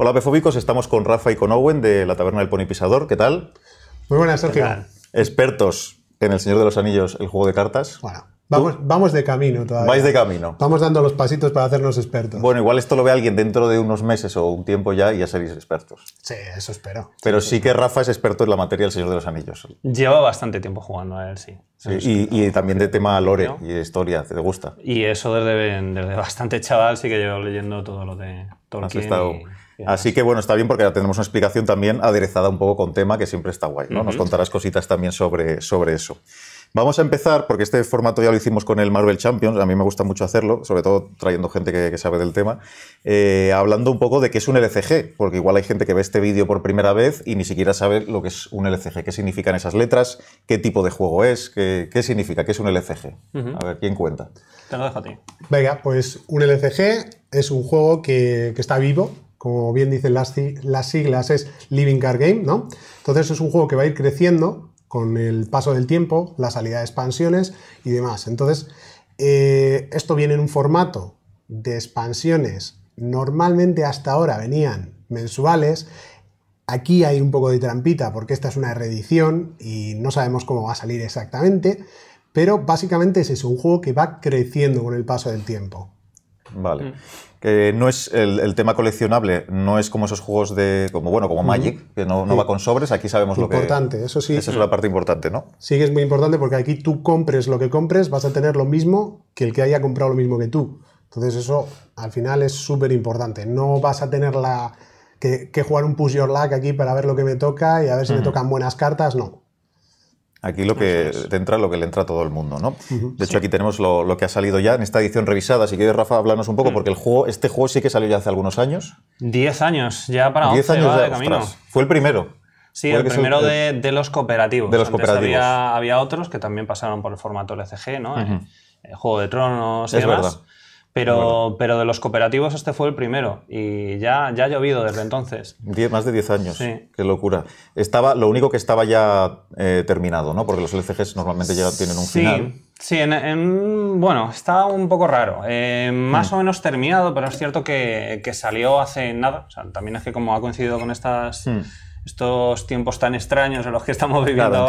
Hola, pefóbicos, estamos con Rafa y con Owen de la Taberna del Pony Pisador. ¿Qué tal? Muy buenas, Sergio. Expertos en El Señor de los Anillos, el juego de cartas. Bueno. Vamos, de camino todavía. Vais de camino. Vamos dando los pasitos para hacernos expertos. Bueno, igual esto lo ve alguien dentro de unos meses o un tiempo ya y ya seréis expertos. Sí, eso espero. Pero sí, que Rafa es experto en la materia del Señor de los Anillos. Lleva bastante tiempo jugando a él, sí. y, también de tema lore y historia, ¿te gusta? Y eso desde, bastante chaval sí que llevo leyendo todo lo de Tolkien. estado... Así que bueno, está bien porque ahora tenemos una explicación también aderezada un poco con tema, que siempre está guay, ¿no? Nos contarás cositas también sobre, sobre eso. Vamos a empezar, porque este formato ya lo hicimos con el Marvel Champions, a mí me gusta mucho hacerlo, sobre todo trayendo gente que, sabe del tema, eh, hablando un poco de qué es un LCG, porque igual hay gente que ve este vídeo por primera vez y ni siquiera sabe lo que es un LCG, qué significan esas letras, qué tipo de juego es, qué, significa, qué es un LCG. A ver, ¿quién cuenta? Te lo dejo a ti. Venga, pues un LCG es un juego que, que está vivo, como bien dicen las, siglas, es Living Card Game, ¿no? Entonces es un juego que va a ir creciendo con el paso del tiempo, la salida de expansiones y demás. Entonces, eh, esto viene en un formato de expansiones. Normalmente hasta ahora venían mensuales. Aquí hay un poco de trampita porque esta es una reedición y no sabemos cómo va a salir exactamente, pero básicamente es un juego que va creciendo con el paso del tiempo. Vale. Mm que no es el, tema coleccionable, no es como esos juegos de como bueno, como Magic, que no, va con sobres, aquí sabemos lo que Importante, eso sí. Esa es la parte importante, ¿no? Sí, que es muy importante porque aquí tú compres lo que compres, vas a tener lo mismo que el que haya comprado lo mismo que tú. Entonces eso al final es súper importante. No vas a tener la que, jugar un push your luck aquí para ver lo que me toca y a ver si me tocan buenas cartas, no. Aquí lo que te entra, lo que le entra a todo el mundo, ¿no? de hecho, aquí tenemos lo, que ha salido ya en esta edición revisada. Si quieres, Rafa, hablarnos un poco, mm. porque el juego, este juego sí que salió ya hace algunos años. Diez años, ya para 11, años de, camino. Fue el primero. Sí, el primero de, los cooperativos. De los cooperativos. Había, otros que también pasaron por el formato LCG, ¿no? el, eh, eh, juego de Tronos y demás. Pero, pero de los cooperativos este fue el primero y ya, ya ha llovido desde entonces. más de 10 años, sí. qué locura. Estaba, lo único que estaba ya eh, terminado, ¿no? Porque los LCGs normalmente ya tienen un final. Sí, bueno, está un poco raro. Eh, más hmm. o menos terminado, pero es cierto que, salió hace nada. también es que como ha coincidido con estas... Hmm. estos tiempos tan extraños en los que estamos viviendo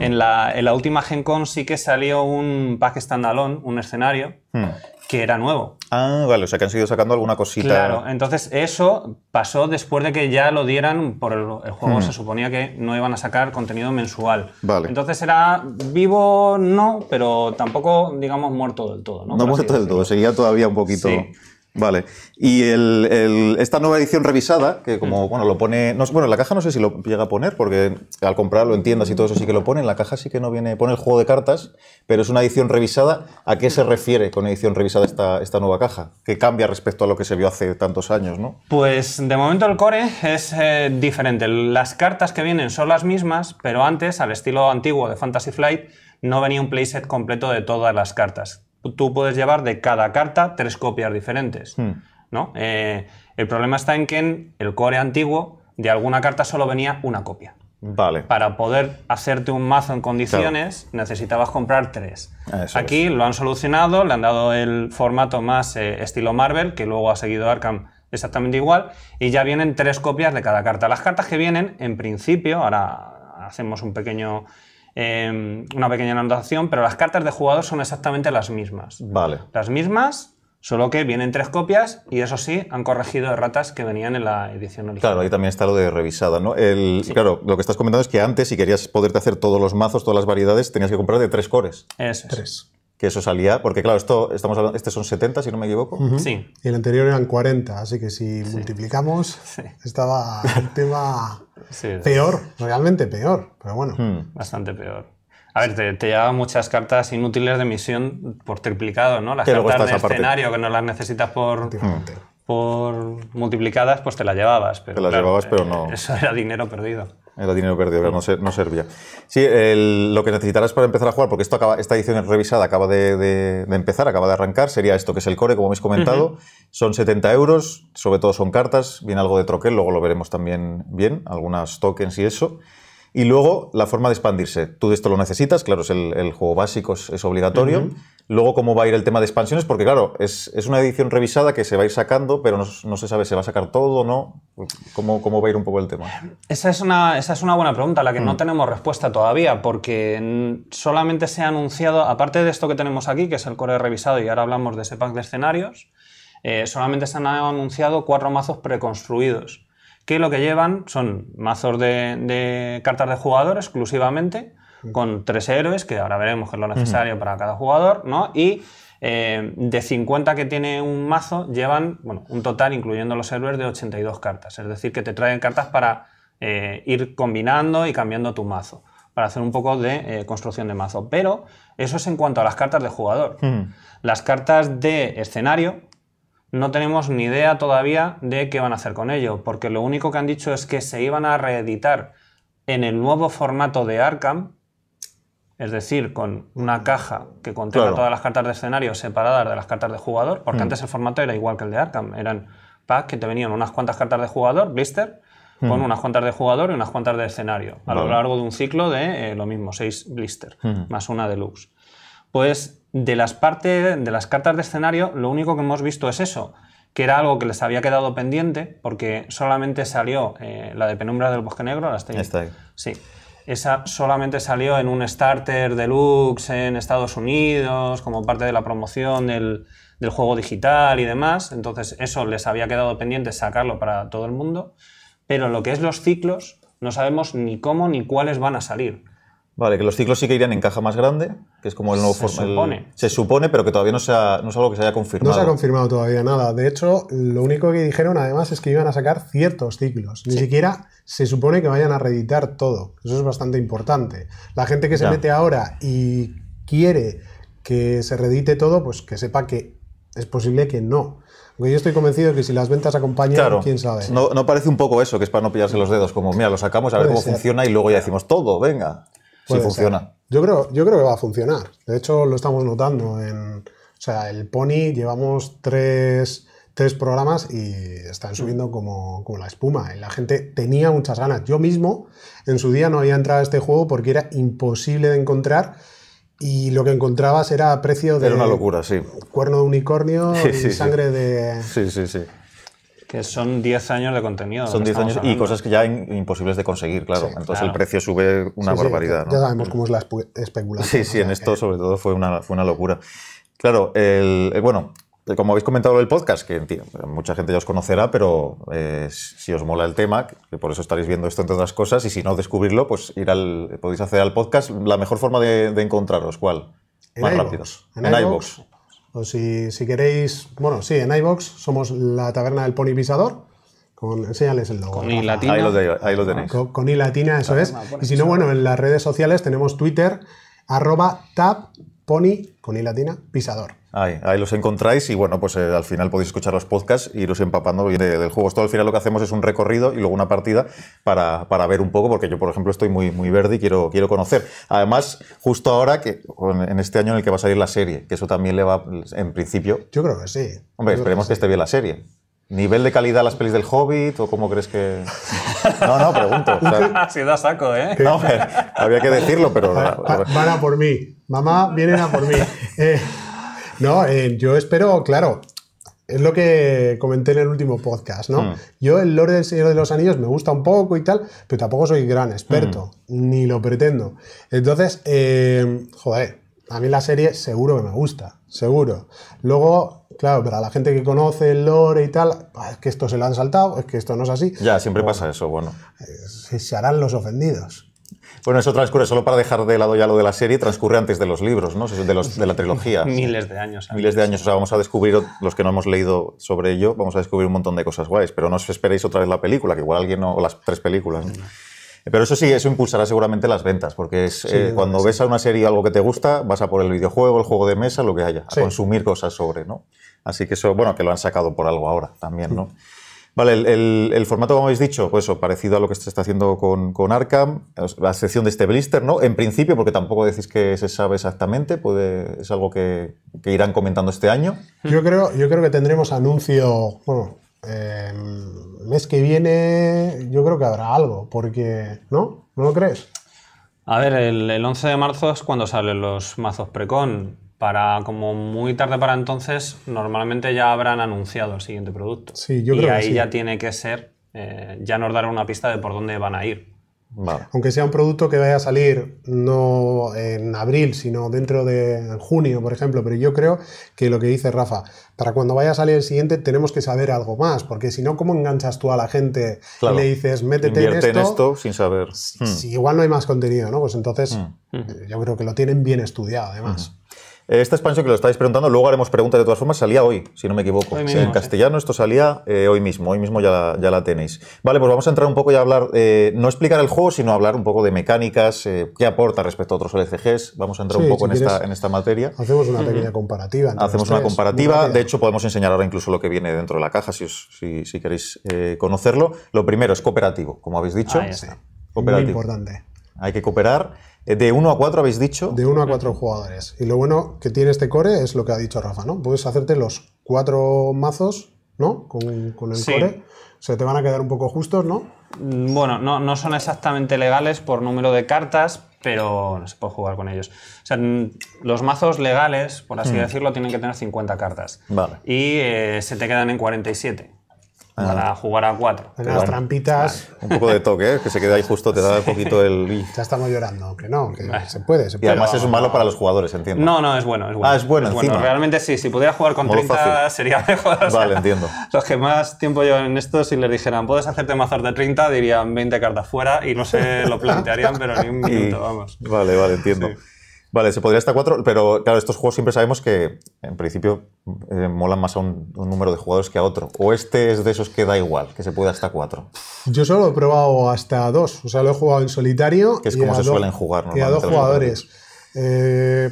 En, la, última Gen Con sí que salió un pack standalone, un escenario, hmm que era nuevo. Ah, vale, o sea que han seguido sacando alguna cosita. Claro, entonces eso pasó después de que ya lo dieran por el, juego, hmm. se suponía que no iban a sacar contenido mensual. Vale. Entonces era vivo, no, pero tampoco, digamos, muerto del todo, ¿no? No muerto del todo, seguía todavía un poquito. Sí. Vale. Y esta nueva edición revisada, que como, mm. bueno, lo pone... bueno, en la caja no sé si lo llega a poner, porque al comprarlo entiendas y todo eso sí que lo pone. En la caja sí que no viene... Pone el juego de cartas, pero es una edición revisada. ¿A qué se refiere con edición revisada esta, nueva caja? ¿Qué cambia respecto a lo que se vio hace tantos años, no? Pues, de momento el core es eh, diferente. Las cartas que vienen son las mismas, pero antes, al estilo antiguo de Fantasy Flight, no venía un playset completo de todas las cartas tú puedes llevar de cada carta tres copias diferentes. Hmm. ¿no? Eh, el problema está en que en el core antiguo de alguna carta solo venía una copia. Vale. Para poder hacerte un mazo en condiciones necesitabas comprar tres. Ah, Aquí lo han solucionado, le han dado el formato más eh, estilo Marvel, que luego ha seguido Arkham exactamente igual, y ya vienen tres copias de cada carta. Las cartas que vienen, en principio, ahora hacemos un pequeño Em, una pequeña anotación, pero las cartas de jugador son exactamente las mismas. Vale. Las mismas, solo que vienen tres copias y eso sí, han corregido erratas que venían en la edición original. Claro, ahí también está lo de revisada, ¿no? El, Claro, lo que estás comentando es que antes, si querías poderte hacer todos los mazos, todas las variedades, tenías que comprar de tres cores. Eso es. Tres que eso salía, porque claro, esto estamos este son 70, si no me equivoco. Sí. Y el anterior eran 40, así que si multiplicamos, estaba el tema peor, realmente peor, pero bueno. Hmm. Bastante peor. A ver, te, te muchas cartas inútiles de misión por triplicado, ¿no? Las cartas de escenario que no las necesitas por, por multiplicadas, pues te las llevabas. Pero, te las llevabas, pero eh, no. Eso era dinero perdido. Era dinero perdido, no, servía. Sí, lo que necesitarás para empezar a jugar, porque esto acaba, esta edición es revisada acaba de, empezar, acaba de arrancar, sería esto que es el core, como habéis comentado. Son 70 euros, sobre todo son cartas, viene algo de troquel, luego lo veremos también bien, algunas tokens y eso. Y luego la forma de expandirse. Tú de esto lo necesitas, claro, es el, juego básico es, obligatorio. Luego cómo va a ir el tema de expansiones, porque claro, es, una edición revisada que se va a ir sacando, pero no, se sabe si va a sacar todo o no. ¿Cómo, ¿Cómo, va a ir un poco el tema? Esa es una, esa es una buena pregunta, a la que no mm. tenemos respuesta todavía, porque solamente se ha anunciado, aparte de esto que tenemos aquí, que es el core revisado, y ahora hablamos de ese pack de escenarios, eh, solamente se han anunciado cuatro mazos preconstruidos que lo que llevan son mazos de, cartas de jugador exclusivamente, con tres héroes, que ahora veremos que es lo necesario para cada jugador, ¿no? Y eh, de 50 que tiene un mazo, llevan, bueno, un total, incluyendo los héroes, de 82 cartas. Es decir, que te traen cartas para eh, ir combinando y cambiando tu mazo, para hacer un poco de eh, construcción de mazo. Pero eso es en cuanto a las cartas de jugador. Las cartas de escenario, no tenemos ni idea todavía de qué van a hacer con ello, porque lo único que han dicho es que se iban a reeditar en el nuevo formato de Arkham, es decir, con una caja que contenga todas las cartas de escenario separadas de las cartas de jugador, porque mm. antes el formato era igual que el de Arkham, eran packs que te venían unas cuantas cartas de jugador, blister, mm. con unas cuantas de jugador y unas cuantas de escenario, a lo largo de un ciclo de eh, lo mismo, seis blister, mm. más una deluxe. Pues de las de las cartas de escenario, lo único que hemos visto es eso, que era algo que les había quedado pendiente, porque solamente salió eh, la de Penumbra del Bosque Negro, la estoy... Sí. Esa solamente salió en un starter deluxe en Estados Unidos, como parte de la promoción del, del juego digital y demás. Entonces, eso les había quedado pendiente sacarlo para todo el mundo. Pero lo que es los ciclos, no sabemos ni cómo ni cuáles van a salir. Vale, que los ciclos sí que irían en caja más grande, que es como el nuevo se Supone. Se supone, pero que todavía no, sea, no es algo que se haya confirmado. No se ha confirmado todavía nada. De hecho, lo único que dijeron además es que iban a sacar ciertos ciclos. Ni siquiera se supone que vayan a reeditar todo. Eso es bastante importante. La gente que se mete ahora y quiere que se reedite todo, pues que sepa que es posible que no. Porque yo estoy convencido de que si las ventas acompañan, quién sabe. No, parece un poco eso, que es para no pillarse los dedos, como, mira, lo sacamos a ver cómo funciona y luego ya decimos todo, venga funciona. Yo creo, yo creo que va a funcionar. De hecho, lo estamos notando en. O sea, el Pony llevamos tres, programas y están mm. subiendo como, como, la espuma. la gente tenía muchas ganas. Yo mismo en su día no había entrado a este juego porque era imposible de encontrar y lo que encontrabas era a precio de. Era una locura, sí. Cuerno de unicornio y sangre de. Sí, sí, sí son 10 años de contenido. Son 10 años y cosas que ya imposibles de conseguir, claro. Entonces el precio sube una barbaridad. ya sabemos cómo es la especulación. Sí, sí, en esto sobre todo fue una, una locura. Claro, eh, bueno, como habéis comentado el podcast, que mucha gente ya os conocerá, pero eh, si os mola el tema, que por eso estaréis viendo esto entre otras cosas, y si no descubrirlo, pues ir al, podéis hacer al podcast. La mejor forma de, encontraros, ¿cuál? más rápidos. En, en o si, queréis, bueno, sí, en iBox somos la taberna del pony pisador. Con, enséñales el logo. Con I latina. Ahí lo, tenéis. Con, con, I latina, eso es. Y si no, bueno, en las redes sociales tenemos Twitter, arroba tab pony, con I latina, pisador. Ahí, los encontráis y bueno, pues eh, al final podéis escuchar los podcasts y iros empapando del juego. Esto al final lo que hacemos es un recorrido y luego una partida para, ver un poco, porque yo, por ejemplo, estoy muy, muy verde y quiero, quiero conocer. Además, justo ahora, que, en este año en el que va a salir la serie, que eso también le va, en principio. Yo creo que sí. Hombre, esperemos que, esté bien la serie. ¿Nivel de calidad las pelis del Hobbit o cómo crees que.? No, no, pregunto. Si da saco, ¿eh? No, había que decirlo, pero. Van a por mí. Mamá, vienen a por mí. Eh, no, eh, yo espero, claro, es lo que comenté en el último podcast, ¿no? Mm. Yo el lore del Señor de los Anillos me gusta un poco y tal, pero tampoco soy gran experto, mm. ni lo pretendo. Entonces, eh, joder, a mí la serie seguro que me gusta, seguro. Luego, claro, para la gente que conoce el lore y tal, ah, es que esto se lo han saltado, es que esto no es así. Ya, siempre pasa eso, bueno. Eh, se harán los ofendidos. Bueno, eso transcurre solo para dejar de lado ya lo de la serie, transcurre antes de los libros, ¿no? De, los, de la trilogía. Miles de años. Antes. Miles de años. O sea, vamos a descubrir, los que no hemos leído sobre ello, vamos a descubrir un montón de cosas guays, pero no os esperéis otra vez la película, que igual alguien, no, o las tres películas. Pero eso sí, eso impulsará seguramente las ventas, porque es, eh, cuando ves a una serie algo que te gusta, vas a por el videojuego, el juego de mesa, lo que haya, a consumir cosas sobre, ¿no? Así que eso, bueno, que lo han sacado por algo ahora también, ¿no? Vale, el, formato, como habéis dicho, pues eso, parecido a lo que se está haciendo con, con Arkham, la sección de este blister, ¿no? En principio, porque tampoco decís que se sabe exactamente, puede, es algo que, irán comentando este año. Yo creo, yo creo que tendremos anuncio, bueno, el em, mes que viene yo creo que habrá algo, porque, ¿no? ¿No lo crees? A ver, el, el 11 de marzo es cuando salen los mazos precon para como muy tarde para entonces, normalmente ya habrán anunciado el siguiente producto. Sí, yo creo y ahí ya tiene que ser, eh, ya nos dará una pista de por dónde van a ir. Aunque sea un producto que vaya a salir no en abril, sino dentro de junio, por ejemplo, pero yo creo que lo que dice Rafa, para cuando vaya a salir el siguiente tenemos que saber algo más, porque si no, ¿cómo enganchas tú a la gente y le dices, métete en esto, en esto, sin saber? igual no hay más contenido, ¿no? Pues entonces hmm. eh, yo creo que lo tienen bien estudiado, además. Hmm. Eh, esta expansión que lo estáis preguntando, luego haremos preguntas de todas formas, salía hoy, si no me equivoco. en castellano esto salía eh, hoy mismo, hoy mismo ya la, ya la, tenéis. Vale, pues vamos a entrar un poco y a hablar, eh, no explicar el juego, sino hablar un poco de mecánicas, qué aporta respecto a otros LCGs. Vamos a entrar un poco en, esta, en esta materia. Hacemos una pequeña comparativa. hacemos una comparativa, de hecho podemos enseñar ahora incluso lo que viene dentro de la caja, si, si, queréis conocerlo. Lo primero es cooperativo, como habéis dicho. Ahí está. Cooperativo. Muy importante. Hay que cooperar. Eh, de 1 a 4 habéis dicho. De 1 a 4 jugadores. Y lo bueno que tiene este core es lo que ha dicho Rafa, ¿no? Puedes hacerte los cuatro mazos, ¿no? Con, el core. Se te van a quedar un poco justos, ¿no? Mm, bueno, no, no son exactamente legales por número de cartas, pero se puede jugar con ellos. O sea, mm, los mazos legales, por así mm. decirlo, tienen que tener 50 cartas. Vale. Y eh, se te quedan en 47. Para jugar a cuatro. trampitas. Un poco de toque, ¿eh? que se queda ahí justo, te da un poquito el. Ya estamos llorando, aunque no, que se puede. Y además es es malo para los jugadores, entiendo. No, no, es bueno. Es bueno. Ah, es bueno, Realmente sí, si pudiera jugar con 30 sería mejor. Vale, entiendo. Los que más tiempo yo en esto, si les dijeran, puedes hacerte mazor de 30, dirían 20 cartas fuera y no se lo plantearían, pero ni un minuto, vamos. Vale, vale, entiendo. Vale, se podría hasta cuatro, pero claro, estos juegos siempre sabemos que en principio eh, molan más a un, número de jugadores que a otro. ¿O este es de esos que da igual, que se puede hasta cuatro? Yo solo he probado hasta dos, o sea, lo he jugado en solitario. Que es como se suelen jugar ¿no? Y a dos jugadores. Eh,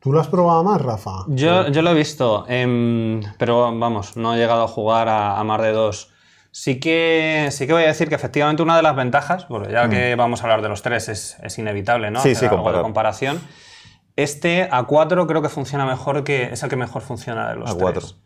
¿Tú lo has probado más, Rafa? Yo, lo he visto, em, pero vamos, no he llegado a jugar a, a más de dos. Sí que, sí que voy a decir que efectivamente una de las ventajas, porque ya mm. que vamos a hablar de los tres es, inevitable, ¿no? Sí, sí, comparación. Este A4 creo que funciona mejor que es el que mejor funciona de los A4. tres.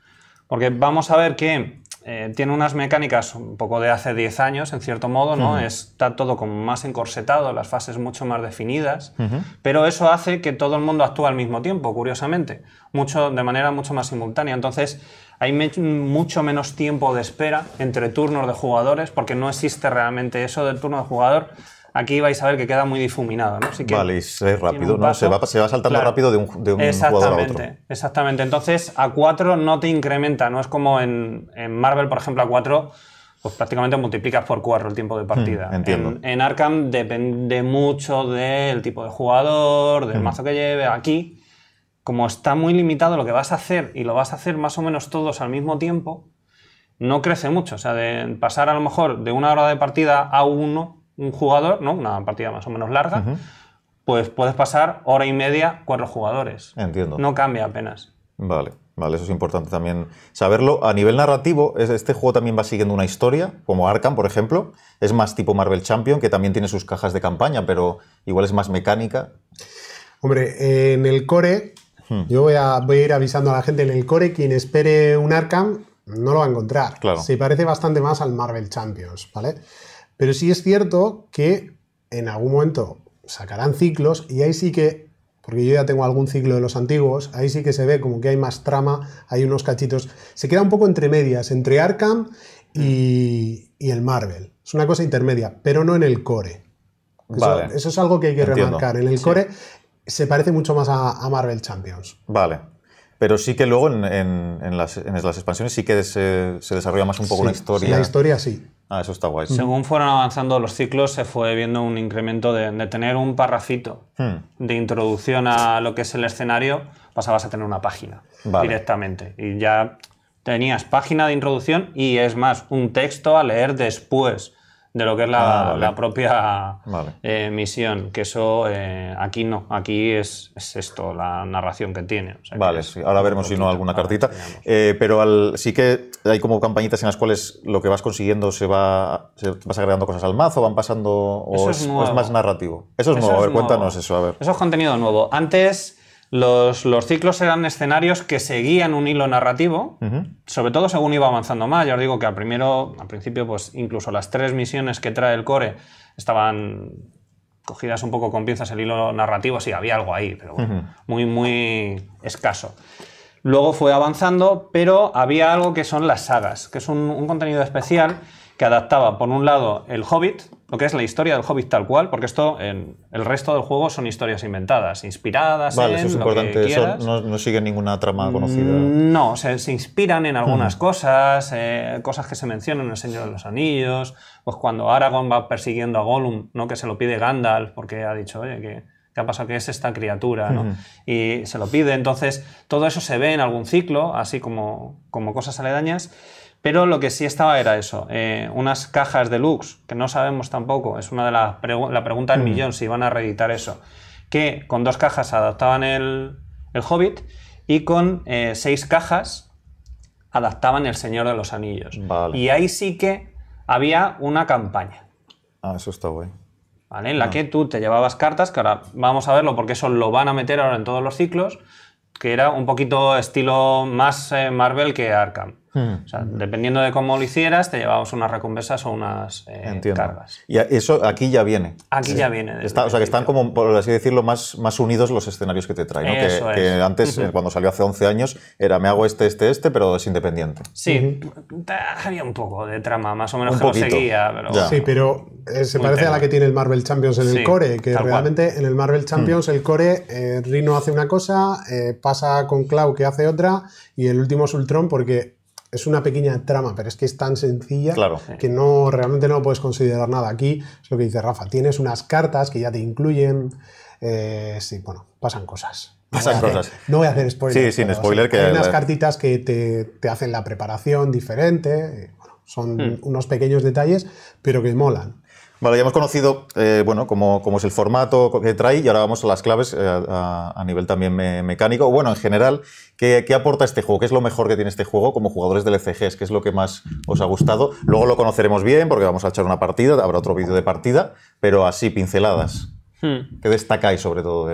Porque vamos a ver que eh, tiene unas mecánicas un poco de hace 10 años, en cierto modo, ¿no? Mm. Está todo como más encorsetado, las fases mucho más definidas, pero eso hace que todo el mundo actúe al mismo tiempo, curiosamente, mucho, de manera mucho más simultánea. Entonces, hay mucho menos tiempo de espera entre turnos de jugadores, porque no existe realmente eso del turno de jugador. Aquí vais a ver que queda muy difuminado, ¿no? vale, es rápido, Se va, saltando rápido de un, jugador a otro. Exactamente. Entonces, a 4 no te incrementa, no es como en, Marvel, por ejemplo, a 4 pues prácticamente multiplicas por 4 el tiempo de partida. Hmm, entiendo. En, en, Arkham depende mucho del tipo de jugador, del hmm. mazo que lleve. Aquí como está muy limitado lo que vas a hacer y lo vas a hacer más o menos todos al mismo tiempo, no crece mucho. O sea, de pasar a lo mejor de una hora de partida a uno, un jugador, ¿no? Una partida más o menos larga, pues puedes pasar hora y media, cuatro jugadores. Entiendo. No cambia apenas. Vale. Vale, eso es importante también saberlo. A nivel narrativo, este juego también va siguiendo una historia, como Arkham, por ejemplo. Es más tipo Marvel Champion, que también tiene sus cajas de campaña, pero igual es más mecánica. Hombre, en el core Hmm. Yo voy a, ir avisando a la gente en el core, quien espere un Arkham no lo va a encontrar. Claro. Se parece bastante más al Marvel Champions, ¿vale? Pero sí es cierto que en algún momento sacarán ciclos y ahí sí que, porque yo ya tengo algún ciclo de los antiguos, ahí sí que se ve como que hay más trama, hay unos cachitos. Se queda un poco entre medias, entre Arkham y, hmm. el Marvel. Es una cosa intermedia, pero no en el core. Eso, eso es algo que hay que remarcar. En el core se parece mucho más a, Marvel Champions. Vale. Pero sí que luego en, las, expansiones sí que se, desarrolla más un poco la historia. la historia sí. Ah, eso está guay. Según fueron avanzando los ciclos, se fue viendo un incremento de, tener un parrafito hmm. de introducción a lo que es el escenario, pasabas a tener una página directamente. Y ya tenías página de introducción y es más, un texto a leer después de lo que es la, ah, propia eh, misión, que eso eh, aquí no, aquí es, es, esto, la narración que tiene. vale, ahora veremos si no alguna cartita. Eh, pero al, sí que hay como campañitas en las cuales lo que vas consiguiendo se va, vas agregando cosas al mazo, van pasando, o, es, más narrativo. Eso es nuevo, a ver, nuevo. cuéntanos eso, a ver. Eso es contenido nuevo. Antes los, ciclos eran escenarios que seguían un hilo narrativo, sobre todo según iba avanzando más. Ya os digo que al, primero, al principio, pues incluso las tres misiones que trae el core estaban cogidas un poco con piezas el hilo narrativo, sí, había algo ahí, pero bueno, muy, muy escaso. Luego fue avanzando, pero había algo que son las sagas, que es un contenido especial que adaptaba, por un lado, el Hobbit, lo que es la historia del Hobbit tal cual, porque esto, en el resto del juego son historias inventadas, inspiradas vale, eso es importante. no, sigue ninguna trama mm, conocida. No, se, inspiran en algunas mm. cosas, eh, cosas que se mencionan en El Señor de los Anillos, pues cuando Aragorn va persiguiendo a Gollum, ¿no? que se lo pide Gandalf, porque ha dicho, oye, que ¿Qué ha pasado? Que es esta criatura? ¿no? Y se lo pide. Entonces, todo eso se ve en algún ciclo, así como, como cosas aledañas. Pero lo que sí estaba era eso, eh, unas cajas de lux que no sabemos tampoco, es una de las preguntas la pregunta del mm. millón, si van a reeditar eso, que con dos cajas adaptaban el, Hobbit y con eh, seis cajas adaptaban El Señor de los Anillos. Y ahí sí que había una campaña. Ah, eso está bueno en la que tú te llevabas cartas, que ahora vamos a verlo porque eso lo van a meter ahora en todos los ciclos, que era un poquito estilo más eh, Marvel que Arkham. Hmm. O sea, dependiendo de cómo lo hicieras, te llevabas unas recompensas o unas eh, cargas. Y eso aquí ya viene. Aquí ya viene. o sea, que están como, por así decirlo, más, más unidos los escenarios que te traen. que, antes, eh, cuando salió hace 11 años, era me hago este, este, este, pero es independiente. Sí, había un poco de trama, más o menos que lo seguía. Pero sí, pero eh, se parece a la que tiene el Marvel Champions en el core, que realmente en el Marvel hmm. Champions el core, eh, Rino hace una cosa, pasa con Clau que hace otra, y el último es Ultron porque es una pequeña trama, pero es que es tan sencilla que no realmente no puedes considerar nada. Aquí es lo que dice Rafa, tienes unas cartas que ya te incluyen, eh, sí, bueno, pasan cosas. Pasan cosas. no voy a hacer spoiler. Sí, sin spoiler. que hay unas cartitas que te, hacen la preparación diferente. Eh, son hmm. unos pequeños detalles, pero que molan. Bueno, ya hemos conocido eh, bueno, cómo, es el formato que trae y ahora vamos a las claves eh, a, nivel también mecánico. Bueno, en general, ¿qué, aporta este juego? ¿Qué es lo mejor que tiene este juego como jugadores del ECG? ¿Qué es lo que más os ha gustado? Luego lo conoceremos bien porque vamos a echar una partida, habrá otro vídeo de partida, pero así, pinceladas. Hmm. ¿Qué destacáis sobre todo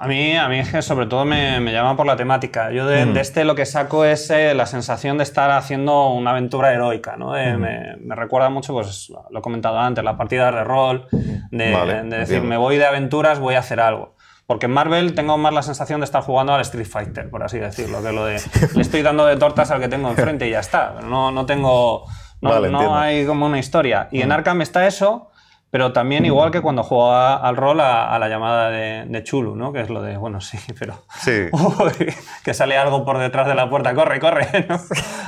A mí, a mí sobre todo me, me llama por la temática. Yo de, hmm. este lo que saco es eh, la sensación de estar haciendo una aventura heroica, ¿no? Eh, hmm. me, recuerda mucho, pues lo he comentado antes, la partida de rol, de, decir, me voy de aventuras, voy a hacer algo. Porque en Marvel tengo más la sensación de estar jugando al Street Fighter, por así decirlo, que lo de le estoy dando de tortas al que tengo enfrente y ya está. No, tengo... no hay como una historia. Y en Arkham está eso, pero también igual que cuando jugaba al rol a, la llamada de, Chulu, ¿no? Que es lo de, bueno, sí, pero... Sí. que sale algo por detrás de la puerta, corre, corre.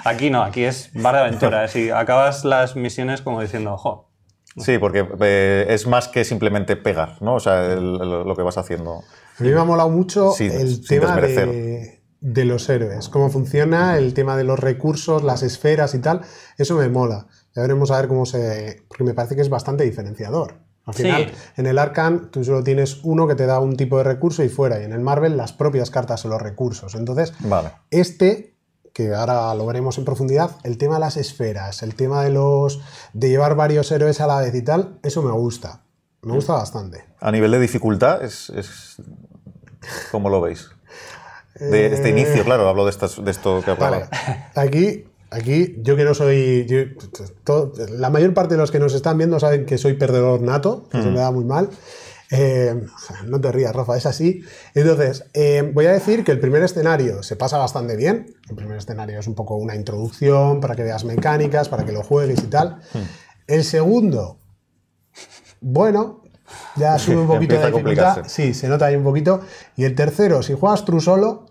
Aquí no, aquí es bar de aventura. Si acabas las misiones como diciendo, ojo. Sí, porque eh, es más que simplemente pegar, ¿no? O sea, lo que vas haciendo. A mí me ha molado mucho el tema de, de los héroes, cómo funciona, el tema de los recursos, las esferas y tal. Eso me mola. Ya veremos a ver cómo se. Porque me parece que es bastante diferenciador. Al final, en el Arkham tú solo tienes uno que te da un tipo de recurso y fuera. Y en el Marvel las propias cartas son los recursos. Entonces, este que ahora lo veremos en profundidad, el tema de las esferas, el tema de los de llevar varios héroes a la vez y tal, eso me gusta. Me gusta mm. bastante. A nivel de dificultad es, es ¿cómo lo veis? De este eh. inicio, claro, hablo de, esto que aparece. Vale. Aquí Aquí yo que no soy... la mayor parte de los que nos están viendo saben que soy perdedor nato, que se mm. me da muy mal. Eh, no te rías, Rafa, es así. Entonces, eh, voy a decir que el primer escenario se pasa bastante bien. El primer escenario es un poco una introducción para que veas mecánicas, para que lo juegues y tal. Mm. El segundo, bueno, ya sube un poquito de dificultad. Sí, se nota ahí un poquito. Y el tercero, si juegas tú solo,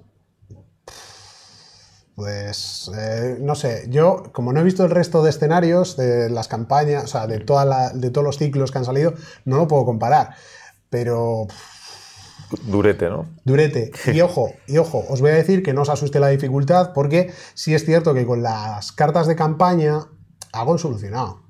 pues eh, no sé, yo como no he visto el resto de escenarios, de las campañas, o sea, de, mm. de todos los ciclos que han salido, no lo puedo comparar. Pero... Durete, ¿no? Durete. Y ojo, y ojo, os voy a decir que no os asuste la dificultad porque sí es cierto que con las cartas de campaña hago un solucionado.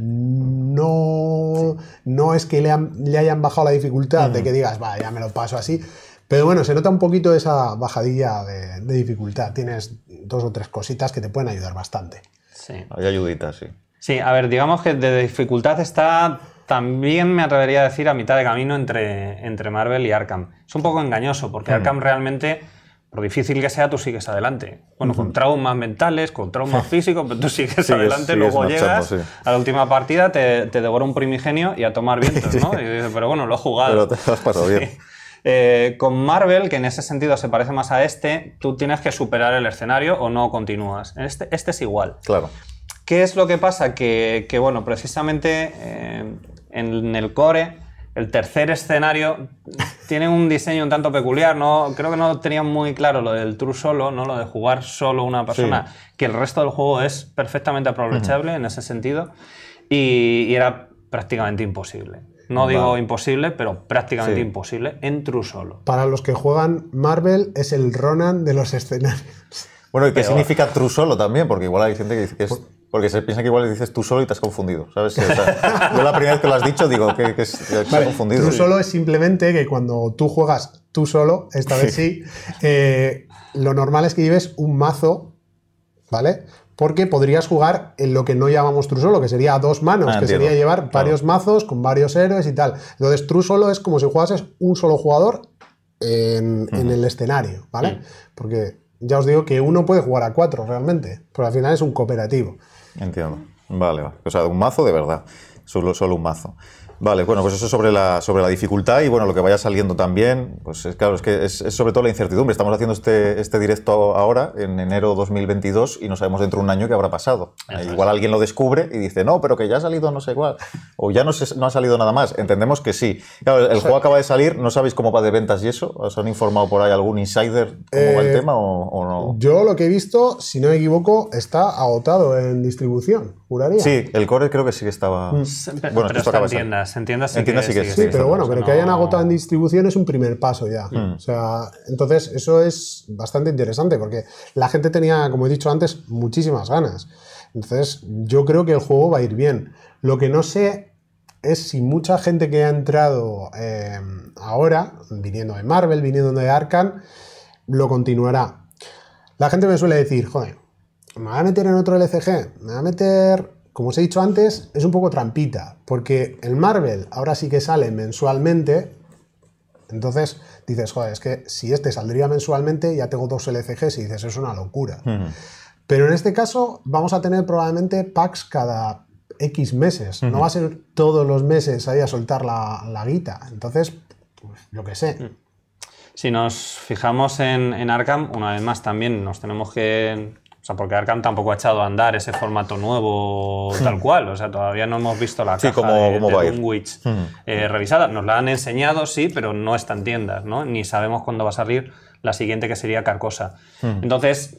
No, no es que le, hayan bajado la dificultad de que digas, vaya, ya me lo paso así, pero bueno, se nota un poquito esa bajadilla de, dificultad. Tienes dos o tres cositas que te pueden ayudar bastante. Sí. Hay ayuditas, sí. Sí, a ver, digamos que de dificultad está también me atrevería a decir a mitad de camino entre, entre Marvel y Arkham. Es un poco engañoso, porque hmm. Arkham realmente, por difícil que sea, tú sigues adelante. Bueno, con hmm. traumas mentales, con traumas físicos, pero tú sigues adelante, luego llegas a la última partida, te, te, devora un primigenio y a tomar vientos, ¿no? Y dices, pero bueno, lo he jugado. Pero te has pasado bien. Eh, con Marvel, que en ese sentido se parece más a este, tú tienes que superar el escenario o no continúas. Este, este, es igual. Claro. ¿Qué es lo que pasa? Que, bueno, precisamente eh, en el core, el tercer escenario tiene un diseño un tanto peculiar. No, creo que no tenían muy claro lo del true solo, ¿no? lo de jugar solo una persona, que el resto del juego es perfectamente aprovechable en ese sentido. y era prácticamente imposible. No digo imposible, pero prácticamente imposible en True Solo. Para los que juegan Marvel, es el Ronan de los escenarios. Bueno, ¿y qué significa True Solo también? Porque igual hay gente que dice que es. Porque se piensa que igual le dices tú solo y te has confundido, ¿sabes? yo la primera vez que lo has dicho digo que, que, es, confundido. True solo es simplemente que cuando tú juegas tú solo, esta vez sí, eh, lo normal es que lleves un mazo, ¿vale? porque podrías jugar en lo que no llamamos true solo, que sería a dos manos, ah, que sería llevar varios mazos con varios héroes y tal. Entonces, true solo es como si jugases un solo jugador en, el escenario, ¿vale? Porque ya os digo que uno puede jugar a cuatro realmente, pero al final es un cooperativo. Entiendo. Vale, vale. O sea, un mazo de verdad, solo, solo un mazo. Vale, bueno, pues eso sobre la, sobre la dificultad y bueno, lo que vaya saliendo también, pues claro, es que es, sobre todo la incertidumbre. Estamos haciendo este, este directo ahora, en enero 2022, y no sabemos dentro de un año qué habrá pasado. Eh, igual alguien lo descubre y dice, no, pero que ya ha salido no sé cuál, o ya no, no ha salido nada más. Entendemos que sí. Claro, el, juego acaba de salir, no sabéis cómo va de ventas y eso, ¿os han informado por ahí algún insider cómo va el eh, tema o, no? Yo lo que he visto, si no me equivoco, está agotado en distribución, juraría. Sí, el core creo que sí que estaba... Mm. Bueno, pero, tiendas se entiendas sí, que, sí, pero bueno, pero que hayan agotado en distribución es un primer paso ya. Mm. O sea, entonces eso es bastante interesante porque la gente tenía, como he dicho antes, muchísimas ganas. Entonces yo creo que el juego va a ir bien. Lo que no sé es si mucha gente que ha entrado eh, ahora, viniendo de Marvel, viniendo de Arkham, lo continuará. La gente me suele decir, joder, ¿me va a meter en otro LCG? ¿Me va a meter como os he dicho antes, es un poco trampita, porque el Marvel ahora sí que sale mensualmente, entonces dices, joder, es que si este saldría mensualmente, ya tengo dos LCGs y dices, es una locura. Pero en este caso vamos a tener probablemente packs cada X meses, no va a ser todos los meses ahí a soltar la, guita, entonces, lo pues, que sé. Mm. Si nos fijamos en, en, Arkham, una vez más también nos tenemos que, sea, porque Arkham tampoco ha echado a andar ese formato nuevo hmm. tal cual. O sea, todavía no hemos visto la caja de, hmm. eh, revisada. Nos la han enseñado, sí, pero no está en tiendas, ¿no? Ni sabemos cuándo va a salir la siguiente, que sería Carcosa. Hmm. Entonces,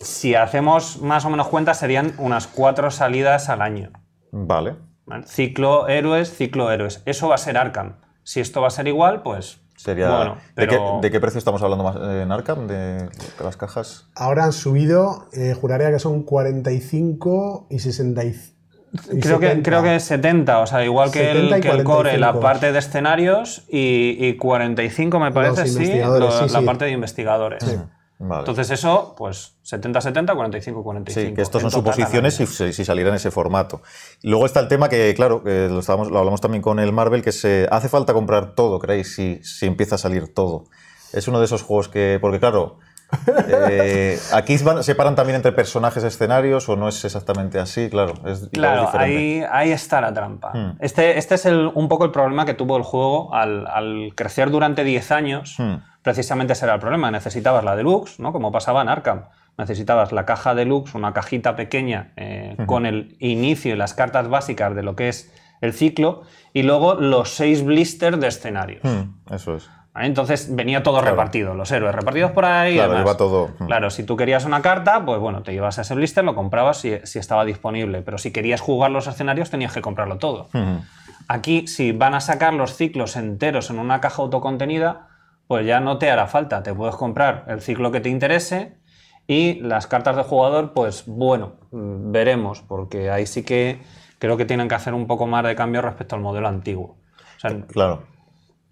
si hacemos más o menos cuentas, serían unas cuatro salidas al año. Vale. ¿Vale? Ciclo héroes, ciclo héroes. Eso va a ser Arkham. Si esto va a ser igual, pues ¿de, qué, precio estamos hablando más en Arkham? De, las cajas? Ahora han subido, eh, juraría que son 45 y 65. Creo que, creo que 70, o sea, igual que, el, que core, la parte de escenarios y, y 45 me parece, sí, la parte de investigadores. Entonces eso, pues 70-70, 45-45. Sí, que estos son suposiciones si, si, saliera en ese formato. Luego está el tema que, claro, lo, lo, hablamos también con el Marvel, que se hace falta comprar todo, creéis, si, si empieza a salir todo. Es uno de esos juegos que, porque claro, eh, ¿Aquí se separan también entre personajes escenarios o no es exactamente así? Claro, ahí, está la trampa. Hmm. Este, este, es un poco el problema que tuvo el juego al, crecer durante 10 años. Hmm. Precisamente ese era el problema. Necesitabas la deluxe, ¿no? como pasaba en Arkham. Necesitabas la caja deluxe, una cajita pequeña eh, hmm. con el inicio y las cartas básicas de lo que es el ciclo, y luego los seis blisters de escenarios. eso es. Entonces venía todo repartido, los héroes repartidos por ahí. Claro, iba todo. Mm. Claro, si tú querías una carta, pues bueno, te llevas a ese blister, lo comprabas si, estaba disponible. Pero si querías jugar los escenarios, tenías que comprarlo todo. Aquí, si van a sacar los ciclos enteros en una caja autocontenida, pues ya no te hará falta. Te puedes comprar el ciclo que te interese y las cartas de jugador, pues bueno, mm, veremos, porque ahí sí que creo que tienen que hacer un poco más de cambio respecto al modelo antiguo. claro.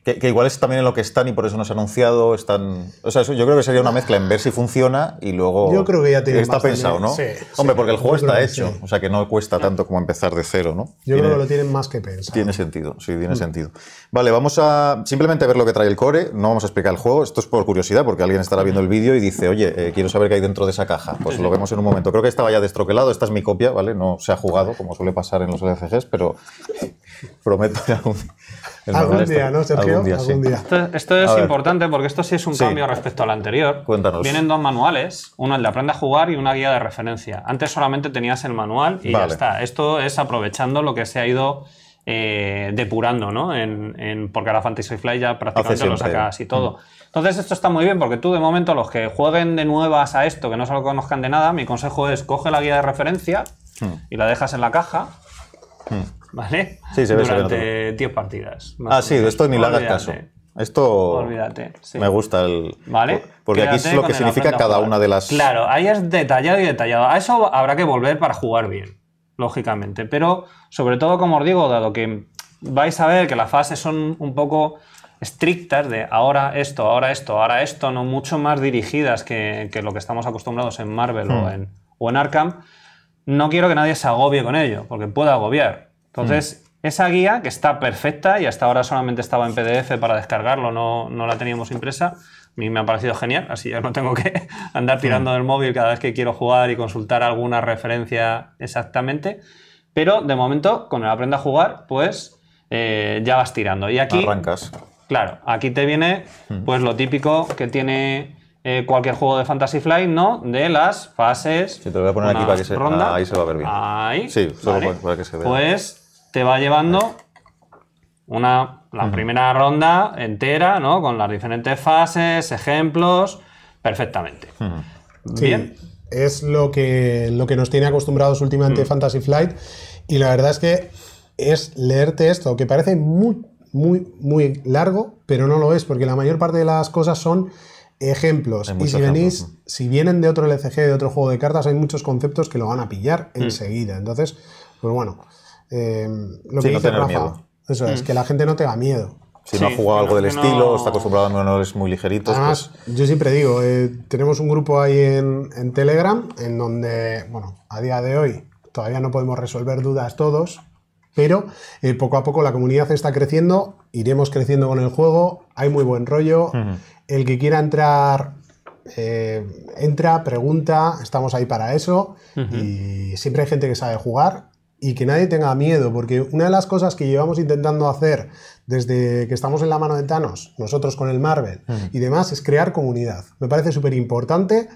Que, igual es también en lo que están y por eso no se ha anunciado. Están, o sea, yo creo que sería una mezcla en ver si funciona y luego. Yo creo que ya tiene Está pensado, ¿no? Hombre, porque el juego está hecho. O sea, que no cuesta tanto como empezar de cero, ¿no? Yo creo que lo tienen más que pensado. Tiene sentido, sí, tiene mm. sentido. Vale, vamos a simplemente ver lo que trae el core. No vamos a explicar el juego. Esto es por curiosidad, porque alguien estará viendo el vídeo y dice, oye, eh, quiero saber qué hay dentro de esa caja. Pues lo vemos en un momento. Creo que estaba ya destroquelado. Esta es mi copia, ¿vale? No se ha jugado, como suele pasar en los LCGs, pero Prometo que algún, algún día, ¿no, Sergio? Algún día, Esto, es importante porque esto sí es un cambio respecto al anterior. Cuéntanos. Vienen dos manuales, uno el de Aprende a jugar y una guía de referencia. Antes solamente tenías el manual y ya está. Esto es aprovechando lo que se ha ido eh, depurando, ¿no? En, porque ahora Fantasy Fly ya prácticamente lo saca y todo. Mm. Entonces esto está muy bien porque tú de momento los que jueguen de nuevas a esto, que no se lo conozcan de nada, mi consejo es coge la guía de referencia mm. y la dejas en la caja. Mm. ¿vale? Sí, se Durante 10 partidas. Ah, sí, de esto ni le hagas caso. Esto Olvídate, me gusta el. ¿Vale? Porque aquí es lo que significa cada una de las. Claro, ahí es detallado y detallado. A eso habrá que volver para jugar bien, lógicamente. Pero, sobre todo, como os digo, dado que vais a ver que las fases son un poco estrictas de ahora esto, ahora esto, ahora esto, no mucho más dirigidas que, lo que estamos acostumbrados en Marvel o, hmm. en, o en Arkham, no quiero que nadie se agobie con ello, porque puede agobiar. Entonces, mm. esa guía, que está perfecta y hasta ahora solamente estaba en PDF para descargarlo, no, la teníamos impresa, a mí me ha parecido genial, así ya no tengo que andar tirando mm. del móvil cada vez que quiero jugar y consultar alguna referencia exactamente. Pero de momento, con el Aprenda a Jugar, pues eh, ya vas tirando. Y aquí... Arrancas. Claro, aquí te viene mm. pues lo típico que tiene eh, cualquier juego de Fantasy Flight, ¿no? De las fases. Sí, te lo voy a poner aquí para que se, ronda. Ahí se va a ver bien. Ahí. Sí, solo para que se vea. Pues te va llevando una, la primera ronda entera, ¿no? Con las diferentes fases, ejemplos, perfectamente. Bien. es lo que, lo que nos tiene acostumbrados últimamente Fantasy Flight. Y la verdad es que es leerte esto, que parece muy, muy, muy largo, pero no lo es, porque la mayor parte de las cosas son ejemplos. y si si vienen de otro LCG, de otro juego de cartas, hay muchos conceptos que lo van a pillar mm. enseguida. Entonces, pues bueno. Eh, lo que dice Rafa, miedo. eso es, mm. que la gente no tenga miedo. Si no ha jugado algo del estilo, está acostumbrado a menores muy ligeritos. Además, pues- yo siempre digo, eh, tenemos un grupo ahí en, Telegram en donde, bueno, a día de hoy todavía no podemos resolver dudas todos, pero eh, poco a poco la comunidad está creciendo, iremos creciendo con el juego, hay muy buen rollo. El que quiera entrar, entra, pregunta, estamos ahí para eso y siempre hay gente que sabe jugar y que nadie tenga miedo, porque una de las cosas que llevamos intentando hacer desde que estamos en la mano de Thanos, nosotros con el Marvel y demás, es crear comunidad. Me parece súper importante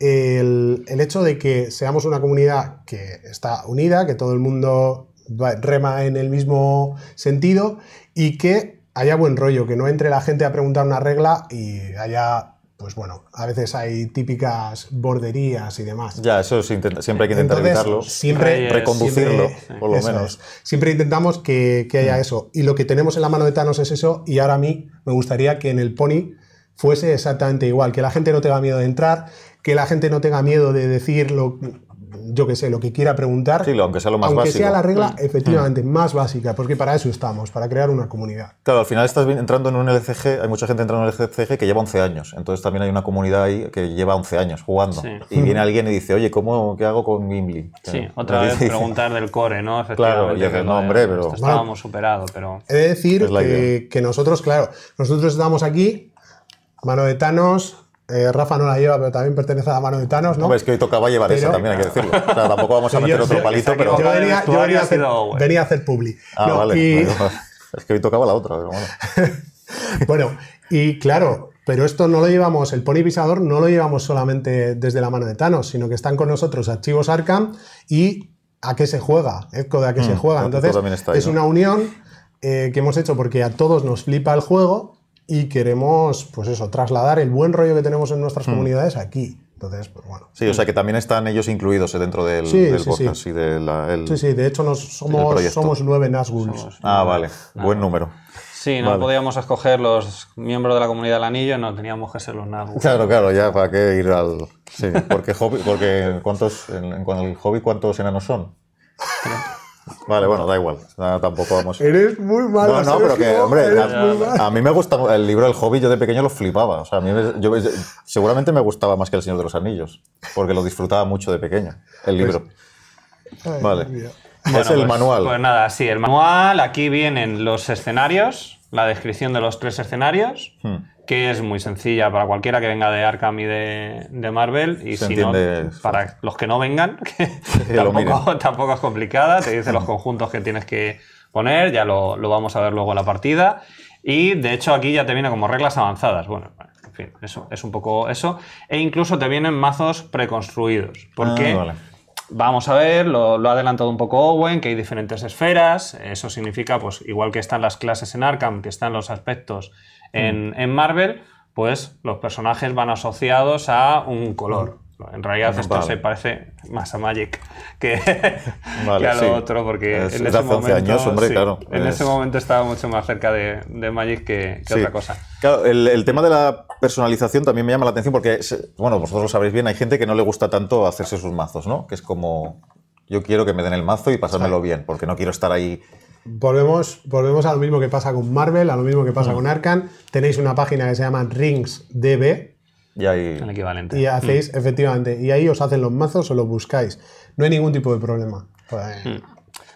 el, hecho de que seamos una comunidad que está unida, que todo el mundo rema en el mismo sentido y que haya buen rollo, que no entre la gente a preguntar una regla y haya pues bueno, a veces hay típicas borderías y demás. Ya, eso siempre hay que intentar evitarlo. Siempre, reconducirlo, por lo menos. Siempre intentamos que, haya mm. eso. Y lo que tenemos en la mano de Thanos es eso. Y ahora a mí me gustaría que en el Pony fuese exactamente igual, que la gente no tenga miedo de entrar, que la gente no tenga miedo de decir lo, yo qué sé, lo que quiera preguntar. Sí, aunque sea lo más la regla, mm. efectivamente, mm. más básica, porque para eso estamos, para crear una comunidad. Claro, al final estás entrando en un LCG, hay mucha gente entrando en un LCG que lleva 11 años, entonces también hay una comunidad ahí que lleva 11 años jugando. Y viene alguien y dice, oye, ¿cómo, ¿qué hago con Gimli? Sí, otra vez preguntar del core, ¿no? Claro, y no, hombre, pero... estábamos superado, pero... He de decir que, nosotros, claro, nosotros estamos aquí, mano de Thanos, eh, Rafa no la lleva, pero también pertenece a la mano de Thanos, ¿no? es que hoy tocaba llevar eso esa también, hay que decirlo. O sea, tampoco vamos a meter otro palito, pero... Yo, venía, a hacer, venía, publi. Ah, vale. Es que hoy tocaba la otra, bueno. bueno, y claro, pero esto no lo llevamos, el pony no lo llevamos solamente desde la mano de Thanos, sino que están con nosotros Archivos Arkham y a qué se juega, de a qué se mm, juega. Entonces, es una unión eh, que hemos hecho porque a todos nos flipa el juego y queremos, pues eso, trasladar el buen rollo que tenemos en nuestras hmm. comunidades aquí. Entonces, pues bueno. Sí, o sea que también están ellos incluidos eh, dentro del, sí, podcast sí. y de la, Sí, sí, de hecho nos somos, somos nueve Nazguls. ah, vale, buen número. Sí, no podíamos escoger los miembros de la comunidad del anillo, no teníamos que ser los Nazguls. Claro, claro, ya para qué ir al. Sí, porque, hobby, porque ¿cuántos, en, en el hobby, ¿cuántos enanos son? Vale, bueno, da igual. No, tampoco vamos. Eres muy malo. No, no, pero que, hombre, a, mí me gusta el libro El Hobbit, yo de pequeño lo flipaba. O sea, a mí seguramente me gustaba más que El Señor de los Anillos, porque lo disfrutaba mucho de pequeño, el pues, libro. vale. es el pues, manual. Pues nada, sí, el manual. Aquí vienen los escenarios, la descripción de los tres escenarios. Hmm que es muy sencilla para cualquiera que venga de Arkham y de, Marvel. Y si no, para los que no vengan, que tampoco, es complicada, te dice los conjuntos que tienes que poner, ya lo, vamos a ver luego en la partida. Y de hecho aquí ya te viene como reglas avanzadas. Bueno, en fin, eso es un poco eso. E incluso te vienen mazos preconstruidos. Porque... Ah, vamos a ver, lo, ha adelantado un poco Owen, que hay diferentes esferas. Eso significa, pues, igual que están las clases en Arkham, que están los aspectos Mm. en, Marvel, pues los personajes van asociados a un color. En realidad esto se parece más a Magic que, a lo otro, porque en, ese momento, estaba mucho más cerca de, Magic que, otra cosa. Claro, el, tema de la personalización también me llama la atención porque, bueno, vosotros lo sabréis bien, hay gente que no le gusta tanto hacerse sus mazos, ¿no? Que es como, yo quiero que me den el mazo y pasármelo bien, porque no quiero estar ahí volvemos, volvemos a lo mismo que pasa con Marvel, a lo mismo que pasa mm. con Arkham. Tenéis una página que se llama RingsDB. Y ahí. equivalente. hacéis, mm. efectivamente. Y ahí os hacen los mazos o los buscáis. No hay ningún tipo de problema. Mm.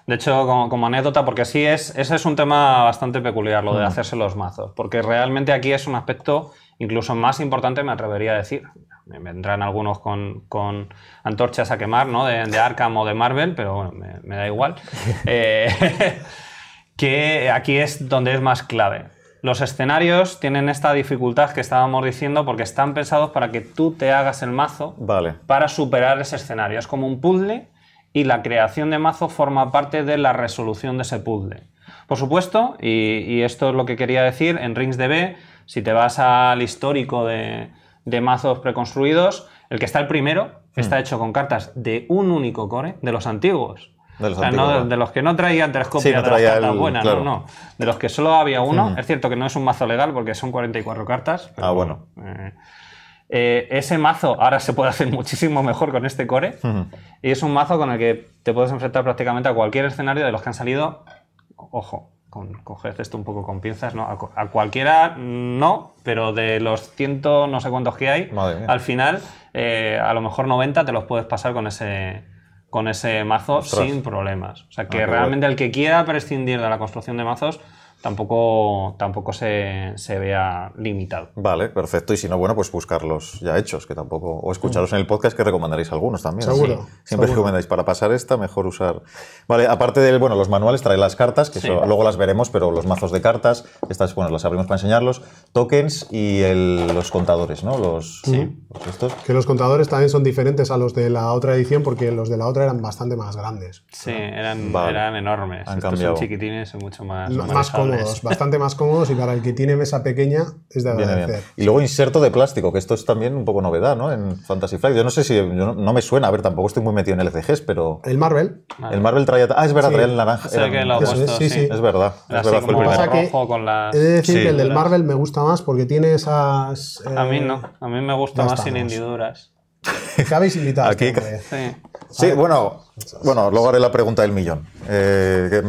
De hecho, como, anécdota, porque sí es, ese es un tema bastante peculiar, lo de hacerse los mazos, porque realmente aquí es un aspecto incluso más importante, me atrevería a decir vendrán algunos con, antorchas a quemar, ¿no? De, de, Arkham o de Marvel, pero bueno, me, da igual. Eh, que aquí es donde es más clave. Los escenarios tienen esta dificultad que estábamos diciendo porque están pensados para que tú te hagas el mazo para superar ese escenario. Es como un puzzle y la creación de mazo forma parte de la resolución de ese puzzle. Por supuesto, y, y esto es lo que quería decir, en Rings B, si te vas al histórico de, de mazos preconstruidos. El que está el primero hmm. está hecho con cartas de un único core, de los antiguos. De los, los que no traían tres copias de De los que solo había uno. Hmm. Es cierto que no es un mazo legal porque son 44 cartas. ah, bueno. Eh, eh, ese mazo ahora se puede hacer muchísimo mejor con este core. Hmm. Y es un mazo con el que te puedes enfrentar prácticamente a cualquier escenario de los que han salido, ojo, con esto un poco con piezas, ¿no? A, cualquiera no, pero de los ciento no sé cuántos que hay, al final eh, a lo mejor 90 te los puedes pasar con ese con ese mazo sin problemas. O sea que ah, realmente el que quiera prescindir de la construcción de mazos tampoco, tampoco se, vea limitado. Vale, perfecto. Y si no, bueno, pues buscarlos ya hechos, que tampoco. O escucharlos en el podcast, que recomendaréis algunos también. Seguro. Siempre que recomendáis para pasar esta, mejor usar. Vale, aparte de, bueno, los manuales, trae las cartas, que luego las veremos, pero los mazos de cartas, estas, bueno, las abrimos para enseñarlos, tokens y los contadores, ¿no? Los, sí. Que los contadores también son diferentes a los de la otra edición, porque los de la otra eran bastante más grandes. Sí, eran, enormes. estos son chiquitines son mucho más bastante más cómodos y para el que tiene mesa pequeña es de agradecer. Y luego inserto de plástico, que esto es también un poco novedad, ¿no? En Fantasy Flight. Yo no sé si, no, me suena, a ver, tampoco estoy muy metido en LCGs, pero... El Marvel. El Marvel traía... Ah, es verdad, traía el naranja. es, sí, sí, Es verdad. es el He de decir que el del Marvel me gusta más porque tiene esas... A mí eh, no, a mí me gusta más sin hendiduras. Cabéis invitado. Aquí, sí. Sí, bueno, bueno, luego haré la pregunta del millón. Eh,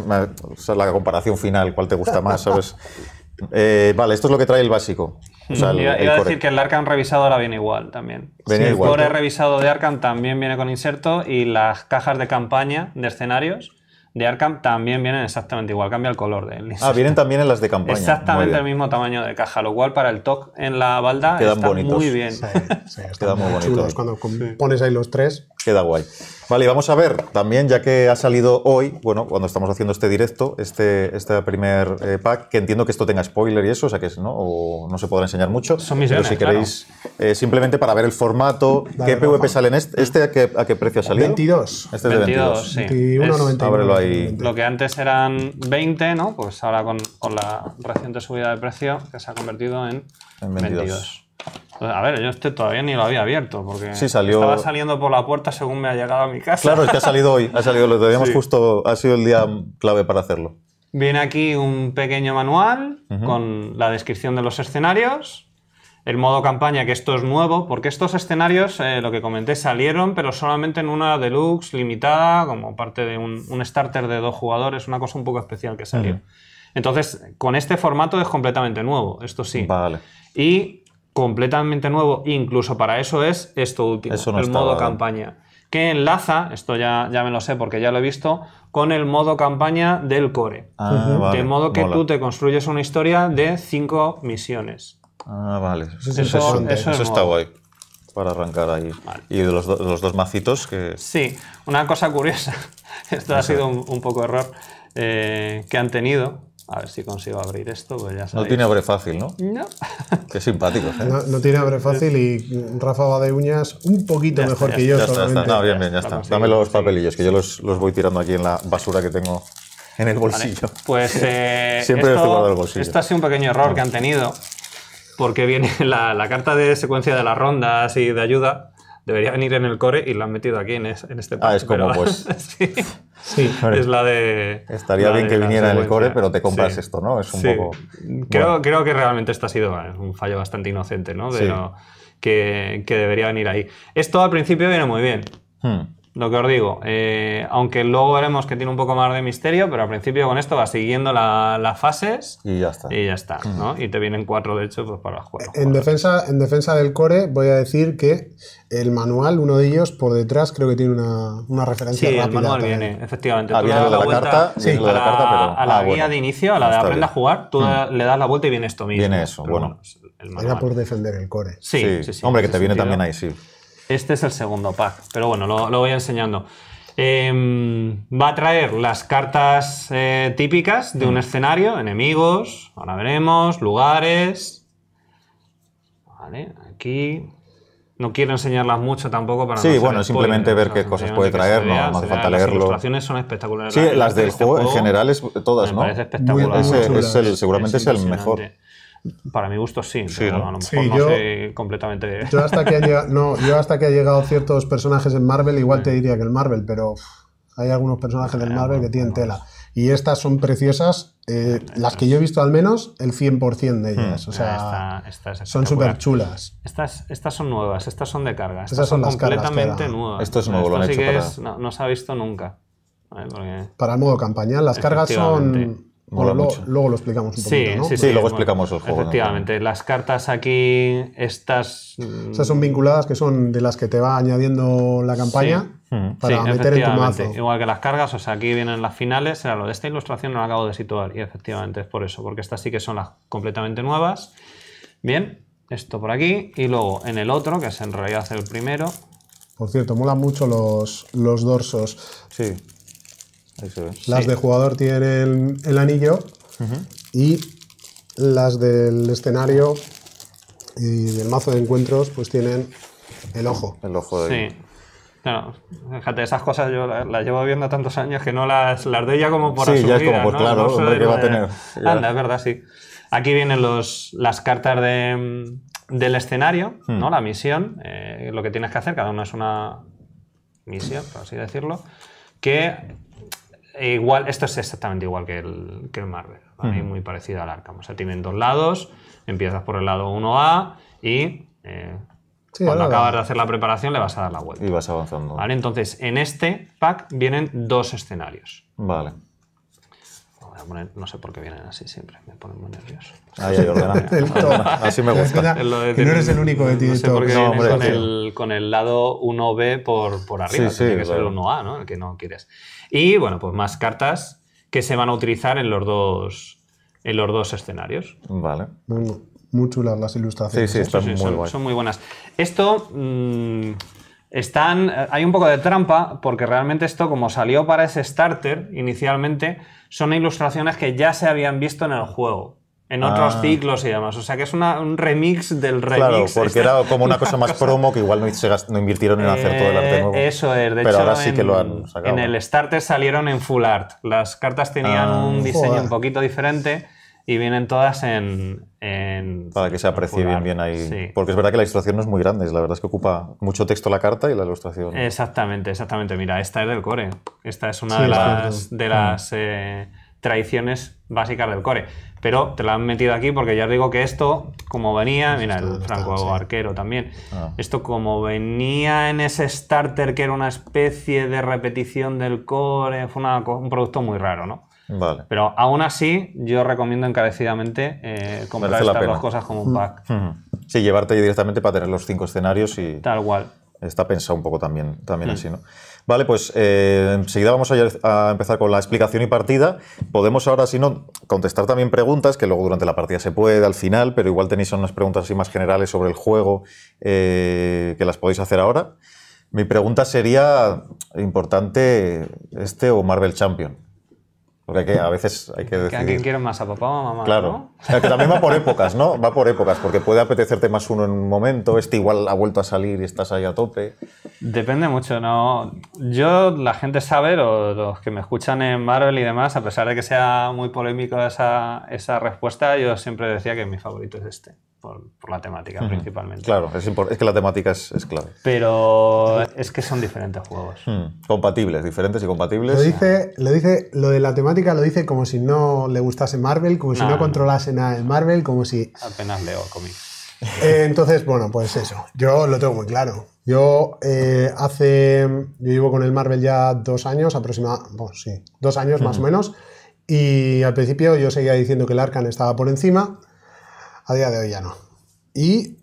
o sea, la comparación final, ¿cuál te gusta más? ¿Sabes? Eh, vale, esto es lo que trae el básico. iba, a decir que el Arcan revisado ahora viene igual también. el core revisado de Arcan también viene con inserto y las cajas de campaña de escenarios de Arkham también vienen exactamente igual, cambia el color de él. Ah, vienen también en las de campaña. Exactamente el mismo tamaño de caja, lo cual para el TOC en la balda quedan está muy bien. muy bonitos. Cuando pones ahí los tres. Queda guay. Vale, vamos a ver también, ya que ha salido hoy, bueno, cuando estamos haciendo este directo, este, este primer eh, pack, que entiendo que esto tenga spoiler y eso, o sea que ¿no? no se podrá enseñar mucho. Son Pero si queréis, eh, simplemente para ver el formato, ¿qué PvP sale en este? este a, qué, precio ha salido? 22. Este es de 22. sí. ahí. Lo que antes eran 20, ¿no? Pues ahora con, la reciente subida de precio, que se ha convertido en, 22. A ver, yo este todavía ni lo había abierto porque estaba saliendo por la puerta según me ha llegado a mi casa. Claro, es que ha salido hoy, ha salido, lo teníamos justo, ha sido el día clave para hacerlo. Viene aquí un pequeño manual con la descripción de los escenarios, el modo campaña, que esto es nuevo, porque estos escenarios, eh, lo que comenté, salieron, pero solamente en una deluxe limitada, como parte de un, starter de dos jugadores, una cosa un poco especial que salió. Entonces, con este formato es completamente nuevo, esto sí. Vale. Y completamente nuevo, incluso para eso es esto último, el modo campaña, que enlaza, esto ya, ya me lo sé porque ya lo he visto, con el modo campaña del core. Ah, de modo que tú te construyes una historia de cinco misiones. Ah, vale. Eso, está guay para arrancar ahí. Y de los, dos macitos que... Sí, una cosa curiosa, esto ha sido un, poco error, eh, que han tenido, a ver si consigo abrir esto, pues ya No tiene abre fácil, ¿no? No. Qué simpático, ¿eh? No, tiene abre fácil y Rafa va de uñas un poquito mejor que yo. No, bien, bien, ya, está. Dame los papelillos, que yo los, voy tirando aquí en la basura que tengo en el bolsillo. Pues eh, siempre esto, el bolsillo. ha sido un pequeño error que han tenido, porque viene la, la carta de secuencia de las rondas y de ayuda debería venir en el core y la han metido aquí en, este Ah, es como pues. sí, es la de. Estaría bien que viniera en el core, pero te compras esto, ¿no? Es un poco. Creo, creo que realmente esto ha sido eh, un fallo bastante inocente, ¿no? Pero que, que, debería venir ahí. Esto al principio viene muy bien. Hmm lo que os digo, eh, aunque luego veremos que tiene un poco más de misterio, pero al principio con esto va siguiendo las fases y ya está. Y ya está, mm. ¿no? Y te vienen cuatro, de hecho, pues, para jugar. En defensa, en defensa del core, voy a decir que el manual, uno de ellos, por detrás, creo que tiene una, una referencia sí, el manual viene, efectivamente. la, a la, ah, guía de inicio, a la de aprenda a jugar, tú mm. le das la vuelta y viene esto mismo. Viene eso, bueno. Era por defender el core. Sí, Hombre, que te viene también ahí, sí. Este es el segundo pack, pero bueno, lo, voy enseñando. Em, va a traer las cartas eh, típicas de un mm. escenario, enemigos, ahora veremos, lugares. Vale, aquí. No quiero enseñarlas mucho tampoco para sí, no bueno, simplemente ver qué cosas puede traer, no, hace falta leerlo. Las ilustraciones son espectaculares. Sí, las del juego, en oh, general es todas, me ¿no? Parece espectacular. es seguramente es el mejor. Para mi gusto sí, pero a lo mejor no yo, completamente... Yo hasta, que no, yo hasta que ha llegado ciertos personajes en Marvel, igual te diría que el Marvel, pero hay algunos personajes del eh, Marvel que tienen tela. Pues- y estas son preciosas, eh, eh, las que yo he visto al menos, el 100% de ellas. Hmm, o sea, son súper chulas. Estas, estas son nuevas, estas son de carga. Estas son, son completamente nuevas. Esto es nuevo, lo hecho que no, se ha visto nunca. Para Para modo campaña las cargas son luego lo explicamos un sí, Sí, luego explicamos el juego. Efectivamente, las cartas aquí, estas... O son vinculadas, que son de las que te va añadiendo la campaña hmm. para meter en tu Igual que las cargas, o sea, aquí vienen las finales, era lo de esta ilustración no la acabo de situar, y efectivamente es por eso, porque estas sí que son las completamente nuevas. Bien, esto por aquí, y luego en el otro, que es en realidad el primero... Por cierto, mola mucho los, los dorsos. Sí. Las de jugador tienen el anillo y las del escenario y del mazo de encuentros pues tienen el ojo. El ojo Sí. fíjate, esas cosas yo las, llevo viendo tantos años que no las, las doy ya como por sí, ya es como, por claro, Anda, es verdad, sí. Aquí vienen los, las cartas de, del escenario, hmm. ¿no? La misión, eh, lo que tienes que hacer, cada una es una misión, por así decirlo, que eh, igual, esto es exactamente igual que el, que Marvel, muy parecido al Arkham. O sea, tienen dos lados, empiezas por el lado 1A y eh, cuando acabas de hacer la preparación le vas a dar la vuelta. Y vas avanzando. ¿Vale? Entonces, en este pack vienen dos escenarios. Vale no sé por qué vienen así siempre, me ponen muy nervioso. hay ya, así me gusta. que no eres el único de ti. No sé por qué con, el, lado 1B por, arriba, tiene que ser el 1A, ¿no? el que no quieres. Y bueno, pues más cartas que se van a utilizar en los dos, escenarios. Vale. Muy, chulas las ilustraciones. Sí, sí, están son, muy buenas. Esto... Mm, están, hay un poco de trampa porque realmente esto, como salió para ese starter inicialmente, son ilustraciones que ya se habían visto en el juego en otros ah. ciclos y demás. O sea que es un remix del remix. Claro, porque este. era como una cosa más promo que igual no, invirtieron en hacer todo el arte eh, nuevo. Eso es, de Pero hecho, ahora sí en, que lo han sacado. En el Starter salieron en Full Art. Las cartas tenían ah. un diseño un poquito diferente y vienen todas en... Para que se aprecie bien, ahí. Porque es verdad que la ilustración no es muy grande, la verdad es que ocupa mucho texto la carta y la ilustración. Exactamente, exactamente. Mira, esta es del core. Esta es una de las, de las eh, tradiciones básicas del core. Pero te la han metido aquí porque ya os digo que esto, como venía, mira, el Franco Arquero también, ah. esto como venía en ese starter que era una especie de repetición del core, fue un producto muy raro, ¿no? Vale. Pero aún así, yo recomiendo encarecidamente eh, comprar estas cosas como un mm. pack. Sí, llevarte directamente para tener los cinco escenarios y. Tal cual. Está pensado un poco también, también mm. así, ¿no? Vale, pues eh, enseguida vamos a, empezar con la explicación y partida. Podemos ahora, si no, contestar también preguntas, que luego durante la partida se puede, al final, pero igual tenéis unas preguntas así más generales sobre el juego eh, que las podéis hacer ahora. Mi pregunta sería, importante, este o Marvel Champion. Porque a veces hay que decidir. ¿A quién más, a papá o a mamá? Claro. O sea, que también va por épocas, ¿no? Va por épocas, porque puede apetecerte más uno en un momento, este igual ha vuelto a salir y estás ahí a tope. Depende mucho, ¿no? Yo, la gente sabe, los, los que me escuchan en Marvel y demás, a pesar de que sea muy polémico esa, esa respuesta, yo siempre decía que mi favorito es este por, la temática principalmente. Claro, es, que la temática es, clave. Pero es que son diferentes juegos. Hmm, compatibles, diferentes y compatibles. Lo dice, dice, lo de la temática lo dice como si no le gustase Marvel, como si no, controlase nada de Marvel, como si... Apenas leo cómics. Eh, entonces, bueno, pues eso. Yo lo tengo muy claro. Yo eh, hace. Yo llevo con el Marvel ya dos años aproximadamente. Bueno, sí, dos años más o hmm. menos. Y al principio yo seguía diciendo que el Arcan estaba por encima. A día de hoy ya no. Y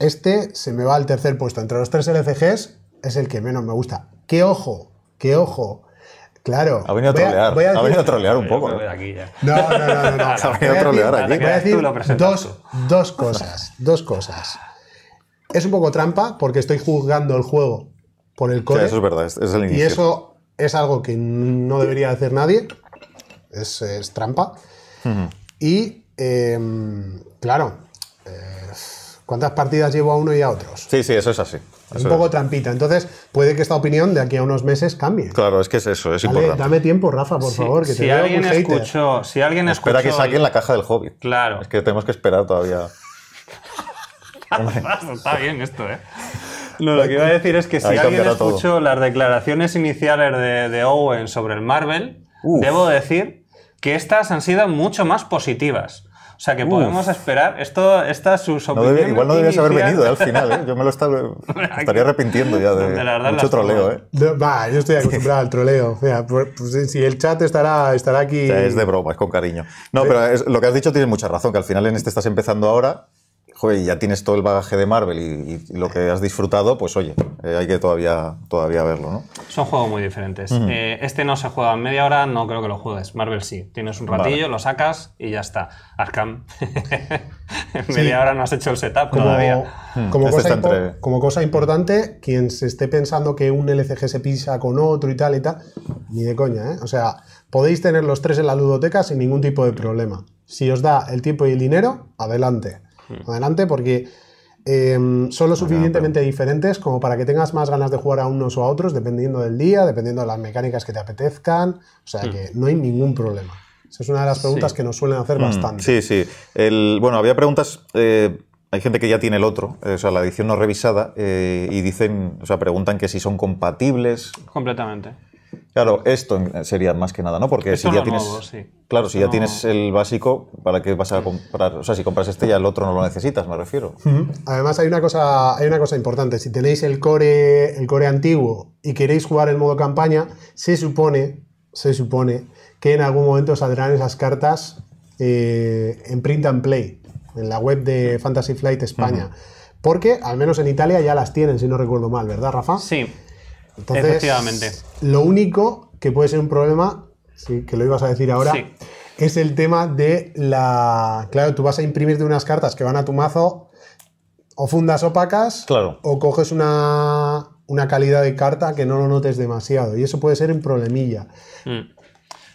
este se me va al tercer puesto. Entre los tres LCGs es el que menos me gusta. ¡Qué ojo! ¡Qué ojo! Claro. Ha venido a trolear. Ha venido a trolear un poco. ¿no? no, no, no, Ha venido a trolear aquí. Voy a decir dos, cosas. Dos cosas. Es un poco trampa porque estoy juzgando el juego por el core. eso es verdad, es, el inicio. Y eso es algo que no debería hacer nadie. Es, es trampa. Y Em, claro, eh, ¿cuántas partidas llevo a uno y a otros? Sí, sí, eso es así. es un poco trampita. Entonces, puede que esta opinión de aquí a unos meses cambie. Claro, es que es eso, Dame tiempo, Rafa, por favor, si alguien Si alguien Espera que en la caja del hobby Claro. Es que tenemos que esperar todavía. Está bien esto, ¿eh? lo que iba a decir es que si alguien escuchó las declaraciones iniciales de, Owen sobre el Marvel, debo decir que estas han sido mucho más positivas. O sea que podemos esperar. Esto, esta sus no Igual no debías haber venido al final, ¿eh? Yo me lo estaría arrepintiendo ya de, mucho troleo, ¿eh? Va, yo estoy acostumbrado al troleo. O sea, pues, si el chat estará, estará aquí. es de broma, es con cariño. No, pero lo que has dicho tienes mucha razón, que al final en este estás empezando ahora y ya tienes todo el bagaje de Marvel y, lo que has disfrutado, pues oye, eh, hay que todavía, todavía verlo, ¿no? Son juegos muy diferentes. Eh, este no se juega en media hora, no creo que lo juegues. Marvel sí. Tienes un ratillo, lo sacas y ya está. Arkham. en media hora no has hecho el setup todavía. Hmm, como, este cosa como, cosa importante, quien se esté pensando que un LCG se pisa con otro y tal y tal, ni de coña, ¿eh? O sea, podéis tener los tres en la ludoteca sin ningún tipo de problema. Si os da el tiempo y el dinero, adelante. Hmm. adelante, porque eh, son lo suficientemente diferentes como para que tengas más ganas de jugar a unos o a otros, dependiendo del día, dependiendo de las mecánicas que te apetezcan. O sea hmm. que no hay ningún problema. Esa es una de las preguntas que nos suelen hacer hmm. bastante. Sí, sí. bueno, había preguntas. Eh, hay gente que ya tiene el otro, eh, o sea, la edición no revisada, y dicen, o sea, preguntan que si son compatibles. Completamente. Claro, esto sería más que nada, ¿no? Porque si ya tienes. Claro, si ya tienes el básico, ¿para qué vas a comprar? O sea, si compras este ya el otro no lo necesitas, me refiero. Además, hay una cosa, hay una cosa importante. Si tenéis el core, el core antiguo y queréis jugar el modo campaña, se supone, se supone que en algún momento saldrán esas cartas eh, en print and play, en la web de Fantasy Flight España. Porque al menos en Italia ya las tienen, si no recuerdo mal, ¿verdad, Rafa? Sí. Entonces, Lo único que puede ser un problema, sí, que lo ibas a decir ahora, es el tema de la. Claro, tú vas a imprimir de unas cartas que van a tu mazo, o fundas opacas, o coges una, calidad de carta que no lo notes demasiado. Y eso puede ser un problemilla. Mm.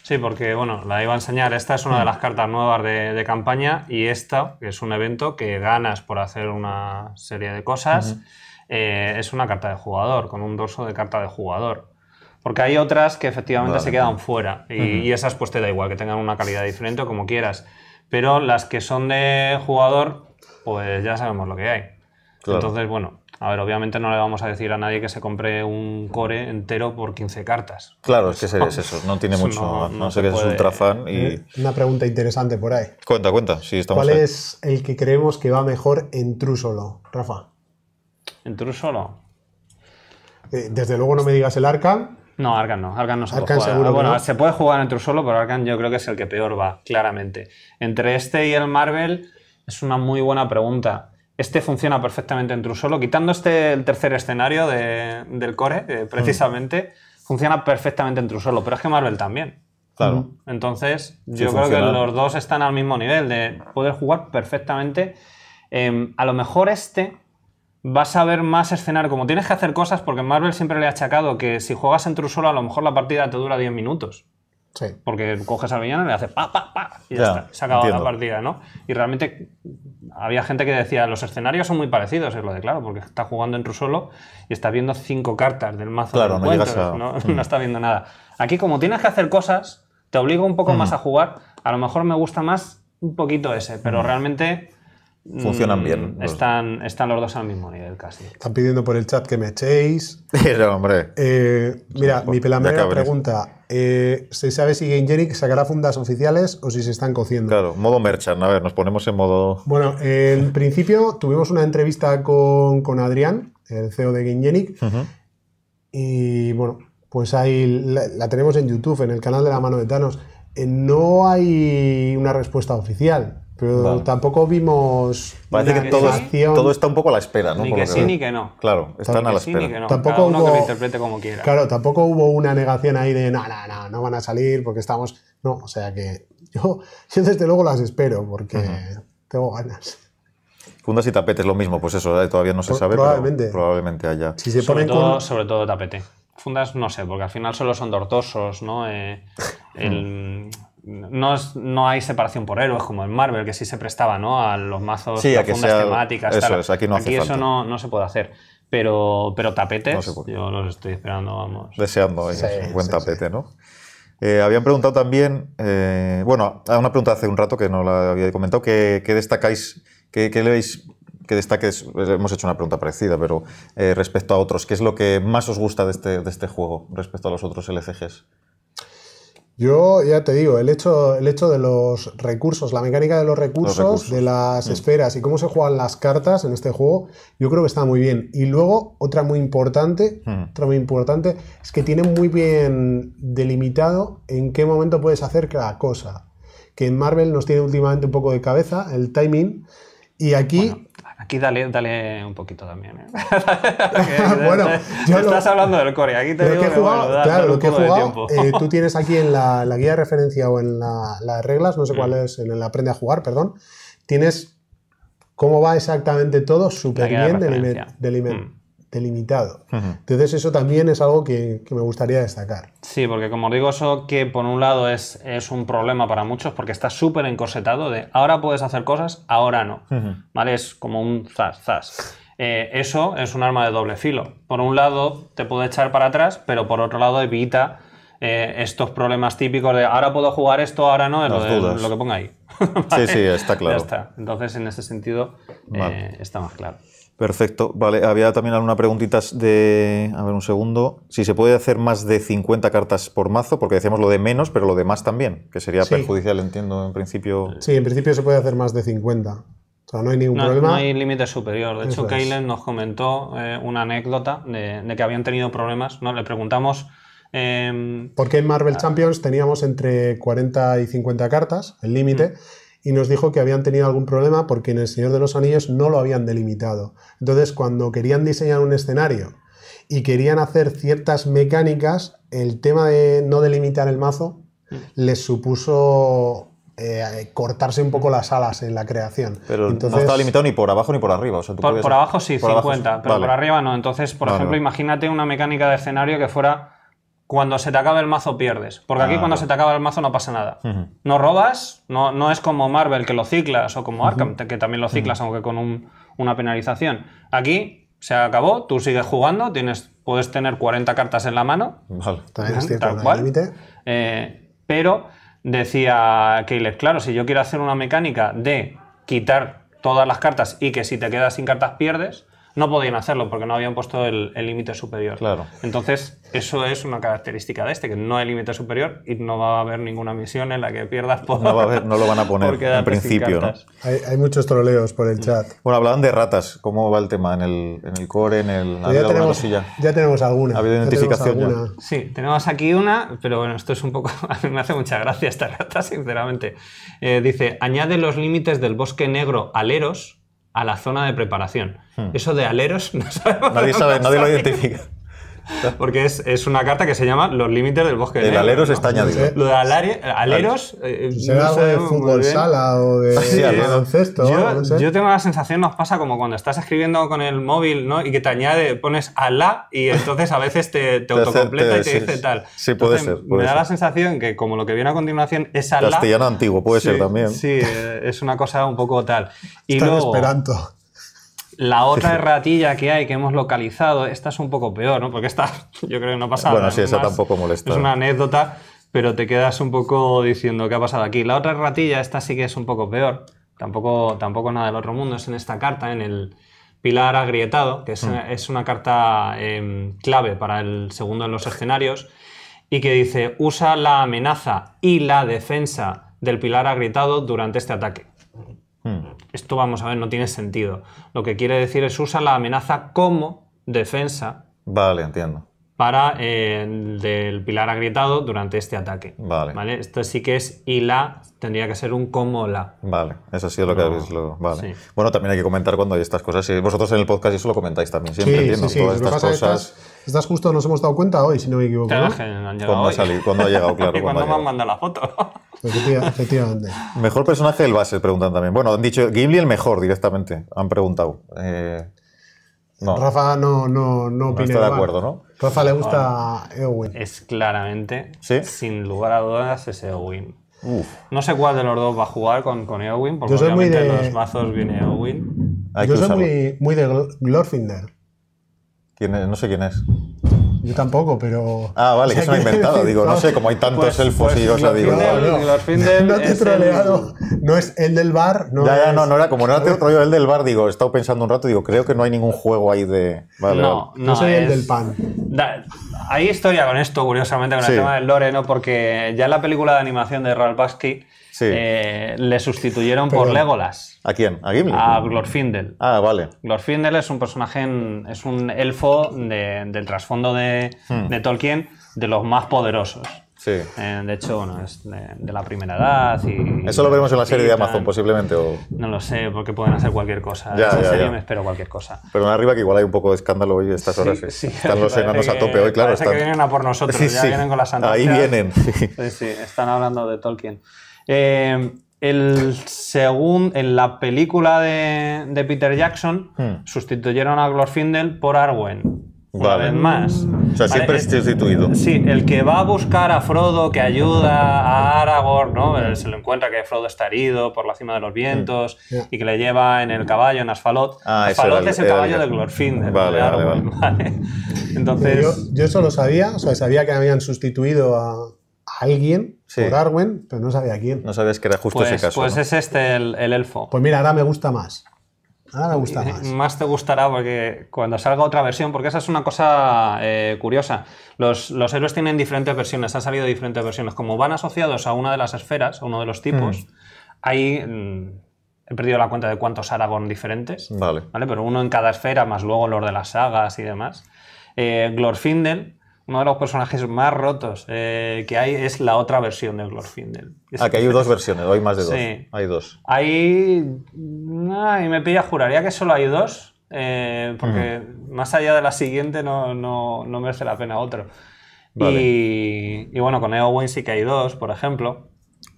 Sí, porque bueno, la iba a enseñar. Esta es una de mm. las cartas nuevas de, campaña y esta es un evento que ganas por hacer una serie de cosas. Eh, es una carta de jugador, con un dorso de carta de jugador. Porque hay otras que efectivamente se quedan fuera y, esas pues te da igual, que tengan una calidad diferente o como quieras. Pero las que son de jugador, pues ya sabemos lo que hay. Entonces, bueno, a ver, obviamente no le vamos a decir a nadie que se compre un core entero por 15 cartas. Claro, es que ese es eso, no tiene mucho, no, sé qué es ultra eh, y... Una pregunta interesante por ahí. Cuenta, cuenta, si estamos ¿Cuál es el que creemos que va mejor en trusolo. solo, Rafa? ¿En tru Solo? Eh, desde luego no me digas el Arkham. No, Arkham no. Arkham no se puede jugar. Bueno, se puede jugar en solo, pero Arkham yo creo que es el que peor va, claramente. Entre este y el Marvel es una muy buena pregunta. Este funciona perfectamente en solo, quitando este el tercer escenario del core, eh, mm. precisamente, funciona perfectamente en solo, pero es que Marvel también. Claro. Mm. Entonces, yo creo que los dos están al mismo nivel de poder jugar perfectamente. Em, a lo mejor este vas a ver más escenario. Como tienes que hacer cosas, porque Marvel siempre le ha achacado que si juegas en solo a lo mejor la partida te dura 10 minutos. Sí. Porque coges al villano y le haces pa, pa, pa, y ya, está, se ha la partida, ¿no? Y realmente había gente que decía, los escenarios son muy parecidos, es lo de claro, porque está jugando en solo y está viendo cinco cartas del mazo claro, de no, a... ¿no? está viendo nada. Aquí, como tienes que hacer cosas, te obliga un poco más a jugar. A lo mejor me gusta más un poquito ese, pero realmente funcionan mm, bien. Están, los dos al mismo nivel casi. Están pidiendo por el chat que me echéis. hombre. Eh, mira, mi pelamera pregunta: eh, ¿se sabe si Game sacará fundas oficiales o si se están cociendo? Claro, modo merchant. A ver, nos ponemos en modo. Bueno, en principio tuvimos una entrevista con, Adrián, el CEO de Game Y bueno, pues ahí la, tenemos en YouTube, en el canal de la mano de Thanos. Eh, no hay una respuesta oficial. Pero tampoco vimos. Parece que, todo, está un poco a la espera, ¿no? Ni que sí ni que no. Claro, están a la espera. Tampoco que interprete como quiera. Claro, tampoco hubo una negación ahí de no, no, no, no van a salir porque estamos. No, o sea que yo, desde luego las espero porque tengo ganas. Fundas y tapetes, lo mismo, pues eso, eh, todavía no se sabe. Probablemente. probablemente haya. se sobre, todo, sobre todo tapete. Fundas, no sé, porque al final solo son dortosos, ¿no? Eh, el no, hay separación por héroes como en Marvel, que sí se prestaba ¿no? a los mazos sí, temáticas. aquí no eso No, no, se puede hacer. Pero, pero tapetes, yo los estoy esperando, vamos. Deseando un buen tapete, ¿no? Eh, habían preguntado también, eh, bueno, una pregunta hace un rato que no la había comentado, ¿qué, destacáis, qué, le leéis que destaques, hemos hecho una pregunta parecida, pero eh, respecto a otros, ¿qué es lo que más os gusta de este, de este, juego respecto a los otros LCGs? Yo ya te digo, el hecho, el hecho de los recursos, la mecánica de los recursos, de las mm. esferas y cómo se juegan las cartas en este juego, yo creo que está muy bien. Y luego, otra muy importante, mm. otra muy importante, es que tiene muy bien delimitado en qué momento puedes hacer cada cosa. Que en Marvel nos tiene últimamente un poco de cabeza el timing. Y aquí Aquí dale, dale un poquito también. ¿eh? bueno, tú estás hablando del core. Aquí te digo que, he jugado, claro, lo que he jugado, eh, tú tienes aquí en la, guía de referencia o en la, las reglas, no sé cuál mm. es, en el aprende a jugar, perdón, tienes cómo va exactamente todo súper bien del delimitar. Mm delimitado. Entonces eso también es algo que, me gustaría destacar. Sí, porque como digo, eso que por un lado es, un problema para muchos porque está súper encorsetado de ahora puedes hacer cosas, ahora no. ¿Vale? Es como un zas, zas. Eh, eso es un arma de doble filo. Por un lado te puede echar para atrás, pero por otro lado evita eh, estos problemas típicos de ahora puedo jugar esto, ahora no, es lo, que ponga ahí. Sí, sí, está claro. Entonces en ese sentido eh, está más claro. Perfecto. Vale, había también alguna preguntita de. A ver, un segundo. Si se puede hacer más de 50 cartas por mazo, porque decíamos lo de menos, pero lo de más también, que sería perjudicial, entiendo, en principio. Sí, en principio se puede hacer más de 50. O sea, no hay ningún problema. No hay límite superior. De hecho, Kaylen nos comentó eh, una anécdota de, que habían tenido problemas. ¿no? Le preguntamos. Em, porque en Marvel ah. Champions teníamos entre 40 y 50 cartas, el límite. Mm y nos dijo que habían tenido algún problema porque en El Señor de los Anillos no lo habían delimitado. Entonces, cuando querían diseñar un escenario y querían hacer ciertas mecánicas, el tema de no delimitar el mazo mm. les supuso eh, cortarse un poco las alas en la creación. Pero no estaba limitado ni por abajo ni por arriba. por, abajo sí, por 50, pero por arriba no. Entonces, por ejemplo, imagínate una mecánica de escenario que fuera cuando se te acaba el mazo pierdes. Porque aquí ah, cuando se te acaba el mazo no pasa nada. No robas, no, no es como Marvel que lo ciclas o como Arkham que también lo ciclas aunque con una penalización. Aquí se acabó, tú sigues jugando, tienes, puedes tener 40 cartas en la mano. Vale. También es eh, pero decía Keyleth, claro, si yo quiero hacer una mecánica de quitar todas las cartas y que si te quedas sin cartas pierdes, no podían hacerlo porque no habían puesto el límite superior. Claro. Entonces, eso es una característica de este, que no hay límite superior y no va a haber ninguna misión en la que pierdas por... No, va a haber, no lo van a poner en principio, Hay, muchos troleos por el chat. Bueno, hablaban de ratas. ¿Cómo va el tema en el, core, en el... Ya, tenemos, ya tenemos alguna. ¿Ha habido identificación ya Sí, tenemos aquí una, pero bueno, esto es un poco... A mí me hace mucha gracia esta rata, sinceramente. Eh, dice, añade los límites del bosque negro aleros a la zona de preparación. Hmm. Eso de aleros no Nadie sabe, nadie lo identifica. Porque es, es, una carta que se llama Los límites del bosque. El aleros está añadido. Lo de aleros. Eh, ¿Será algo de fútbol sala o de sí, baloncesto? Yo, tengo la sensación, nos pasa como cuando estás escribiendo con el móvil ¿no? y que te añade, pones ala y entonces a veces te, te autocompleta y te dice tal. Sí, puede ser. me da la sensación que como lo que viene a continuación es alá. Castellano antiguo, puede ser también. Sí, eh, es una cosa un poco tal. Y Están luego, esperanto. La otra ratilla que hay que hemos localizado, esta es un poco peor, ¿no? Porque esta yo creo que no pasa nada. Bueno, sí, esa tampoco molesta. Es una anécdota, pero te quedas un poco diciendo qué ha pasado aquí. La otra ratilla, esta sí que es un poco peor. Tampoco, tampoco nada del otro mundo. Es en esta carta, en el pilar agrietado, que es, mm. una carta em, clave para el segundo de los escenarios, y que dice, usa la amenaza y la defensa del pilar agrietado durante este ataque. Hmm. Esto vamos a ver, no tiene sentido. Lo que quiere decir es usa la amenaza como defensa. Vale, entiendo. Para el eh, del pilar agrietado durante este ataque. Vale. Esto sí que es y la, tendría que ser un como la. Vale, eso ha sido lo que habéis. Lo, vale. Bueno, también hay que comentar cuando hay estas cosas. Si vosotros en el podcast eso lo comentáis también siempre, Todas estas cosas. Estás justo nos hemos dado cuenta hoy, si no me equivoco. cuando, Ha ha llegado, claro. y cuando, me han mandado la foto. Efectivamente. Mejor personaje del base, preguntan también. Bueno, han dicho Gimli el mejor directamente, han preguntado. Eh, no. Rafa no, no, no, está de acuerdo, ¿no? Rafa le gusta Eowyn. Es claramente, sin lugar a dudas, es Eowyn. Uf. No sé cuál de los dos va a jugar con, con Eowyn, porque Yo soy muy de... los mazos viene Eowyn. Yo soy muy, muy, de Glorfinder. No sé quién es. Yo tampoco, pero. Ah, vale, que es lo he inventado. Digo, no sé, como hay tantos pues, elfos y cosas, digo. No, te he troleado. No es el del bar. No ya, ya, no, no era como no era troleado el del bar, digo, he estado pensando un rato, digo, creo que no hay ningún juego ahí de. Vale, no, no, soy el del pan. ahí hay historia con esto, curiosamente, con el tema del lore, ¿no? Porque ya en la película de animación de Ralph eh, le sustituyeron por Legolas. ¿A quién? ¿A Gimli? A Glorfindel. Ah, vale. Glorfindel es un personaje, es un elfo del trasfondo hmm. de, Tolkien, de los más poderosos. Sí. Eh, de hecho, bueno, es de, la primera edad y... Eso lo veremos en la serie de Amazon, posiblemente, o... No lo sé, porque pueden hacer cualquier cosa. Ya, en esa ya, serie ya. me espero cualquier cosa. Pero arriba que igual hay un poco de escándalo hoy estas horas. Sí, sí. Están los enanos a eh, tope hoy, claro. Parece están... que vienen a por nosotros, ya vienen con las Ahí vienen. Sí, sí, están hablando de Tolkien. Em, el según, en la película de, Peter Jackson hmm. sustituyeron a Glorfindel por Arwen. Una vale. vez más. O sea, siempre sustituido. Eh, sí, el que va a buscar a Frodo, que ayuda a Aragorn, ¿no? Eh, se lo encuentra que Frodo está herido por la cima de los vientos hmm. y que le lleva en el caballo, en Asfalot. Ah, Asfalot es el caballo de Glorfindel. Vale, vale, vale, Entonces... Yo, yo, eso lo sabía, o sea, sabía que habían sustituido a, alguien por Arwen, pero no sabía quién. No sabías que era justo ese pues, caso. Pues es este el, elfo. Pues mira, ahora me gusta más. Ahora me gusta más. Más te gustará porque cuando salga otra versión, porque esa es una cosa eh, curiosa. Los, héroes tienen diferentes versiones, han salido diferentes versiones. Como van asociados a una de las esferas, a uno de los tipos, mm. hay. Mm, he perdido la cuenta de cuántos Aragorn diferentes. Vale. Pero uno en cada esfera, más luego los de las sagas y demás. Eh, Glorfindel uno de los personajes más rotos eh, que hay es la otra versión de Glorfindel. ah, que hay dos versiones, hay más de dos. Sí. Hay dos. Ahí. Ay, me pilla, juraría que solo hay dos, eh, porque más allá de la siguiente no, merece la pena otro. Y, y, bueno, con Eowyn sí que hay dos, por ejemplo.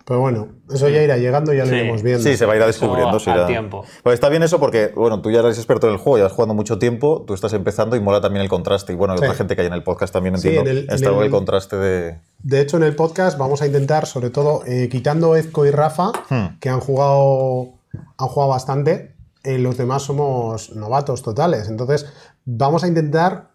Pero bueno, eso ya irá llegando, ya lo iremos viendo. Sí, se va a ir descubriendo. tiempo. Pues está bien eso porque, bueno, tú ya eres experto en el juego, ya has jugado mucho tiempo, tú estás empezando y mola también el contraste. Y bueno, la gente que hay en el podcast también entiendo. Sí, el, está el, contraste de. De hecho, en el podcast vamos a intentar, sobre todo, eh, quitando Ezco y Rafa, hmm. que han jugado, jugado bastante, eh, los demás somos novatos totales. Entonces, vamos a intentar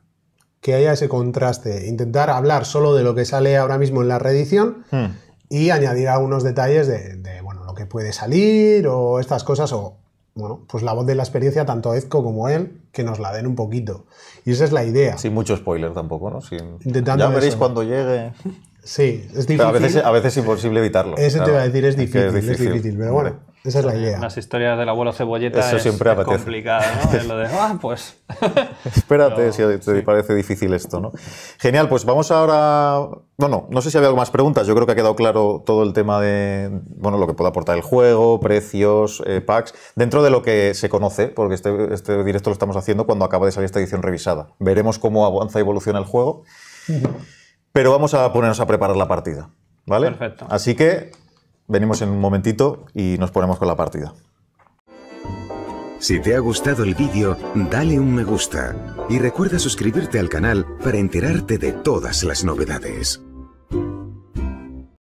que haya ese contraste, intentar hablar solo de lo que sale ahora mismo en la reedición. Hmm y añadir algunos detalles de, bueno, lo que puede salir o estas cosas o bueno, pues la voz de la experiencia, tanto Ezco como él, que nos la den un poquito. Y esa es la idea. Sin mucho spoiler tampoco, ¿no? Sin... Ya veréis cuando llegue. Sí, es difícil. a veces, a veces es imposible evitarlo. Eso te iba a decir, es, difícil. es difícil, Pero bueno, esa es la idea. Las historias del abuelo cebolleta Eso es, siempre es complicado, ¿no? lo de, ah, pues... Espérate si te parece difícil esto, ¿no? Genial, pues vamos ahora... Bueno, no sé si había algo más preguntas. Yo creo que ha quedado claro todo el tema de, bueno, lo que puede aportar el juego, precios, eh, packs, dentro de lo que se conoce, porque este, este directo lo estamos haciendo cuando acaba de salir esta edición revisada. Veremos cómo avanza y evoluciona el juego. Pero vamos a ponernos a preparar la partida, ¿vale? Perfecto. Así que Venimos en un momentito y nos ponemos con la partida. Si te ha gustado el vídeo, dale un me gusta y recuerda suscribirte al canal para enterarte de todas las novedades.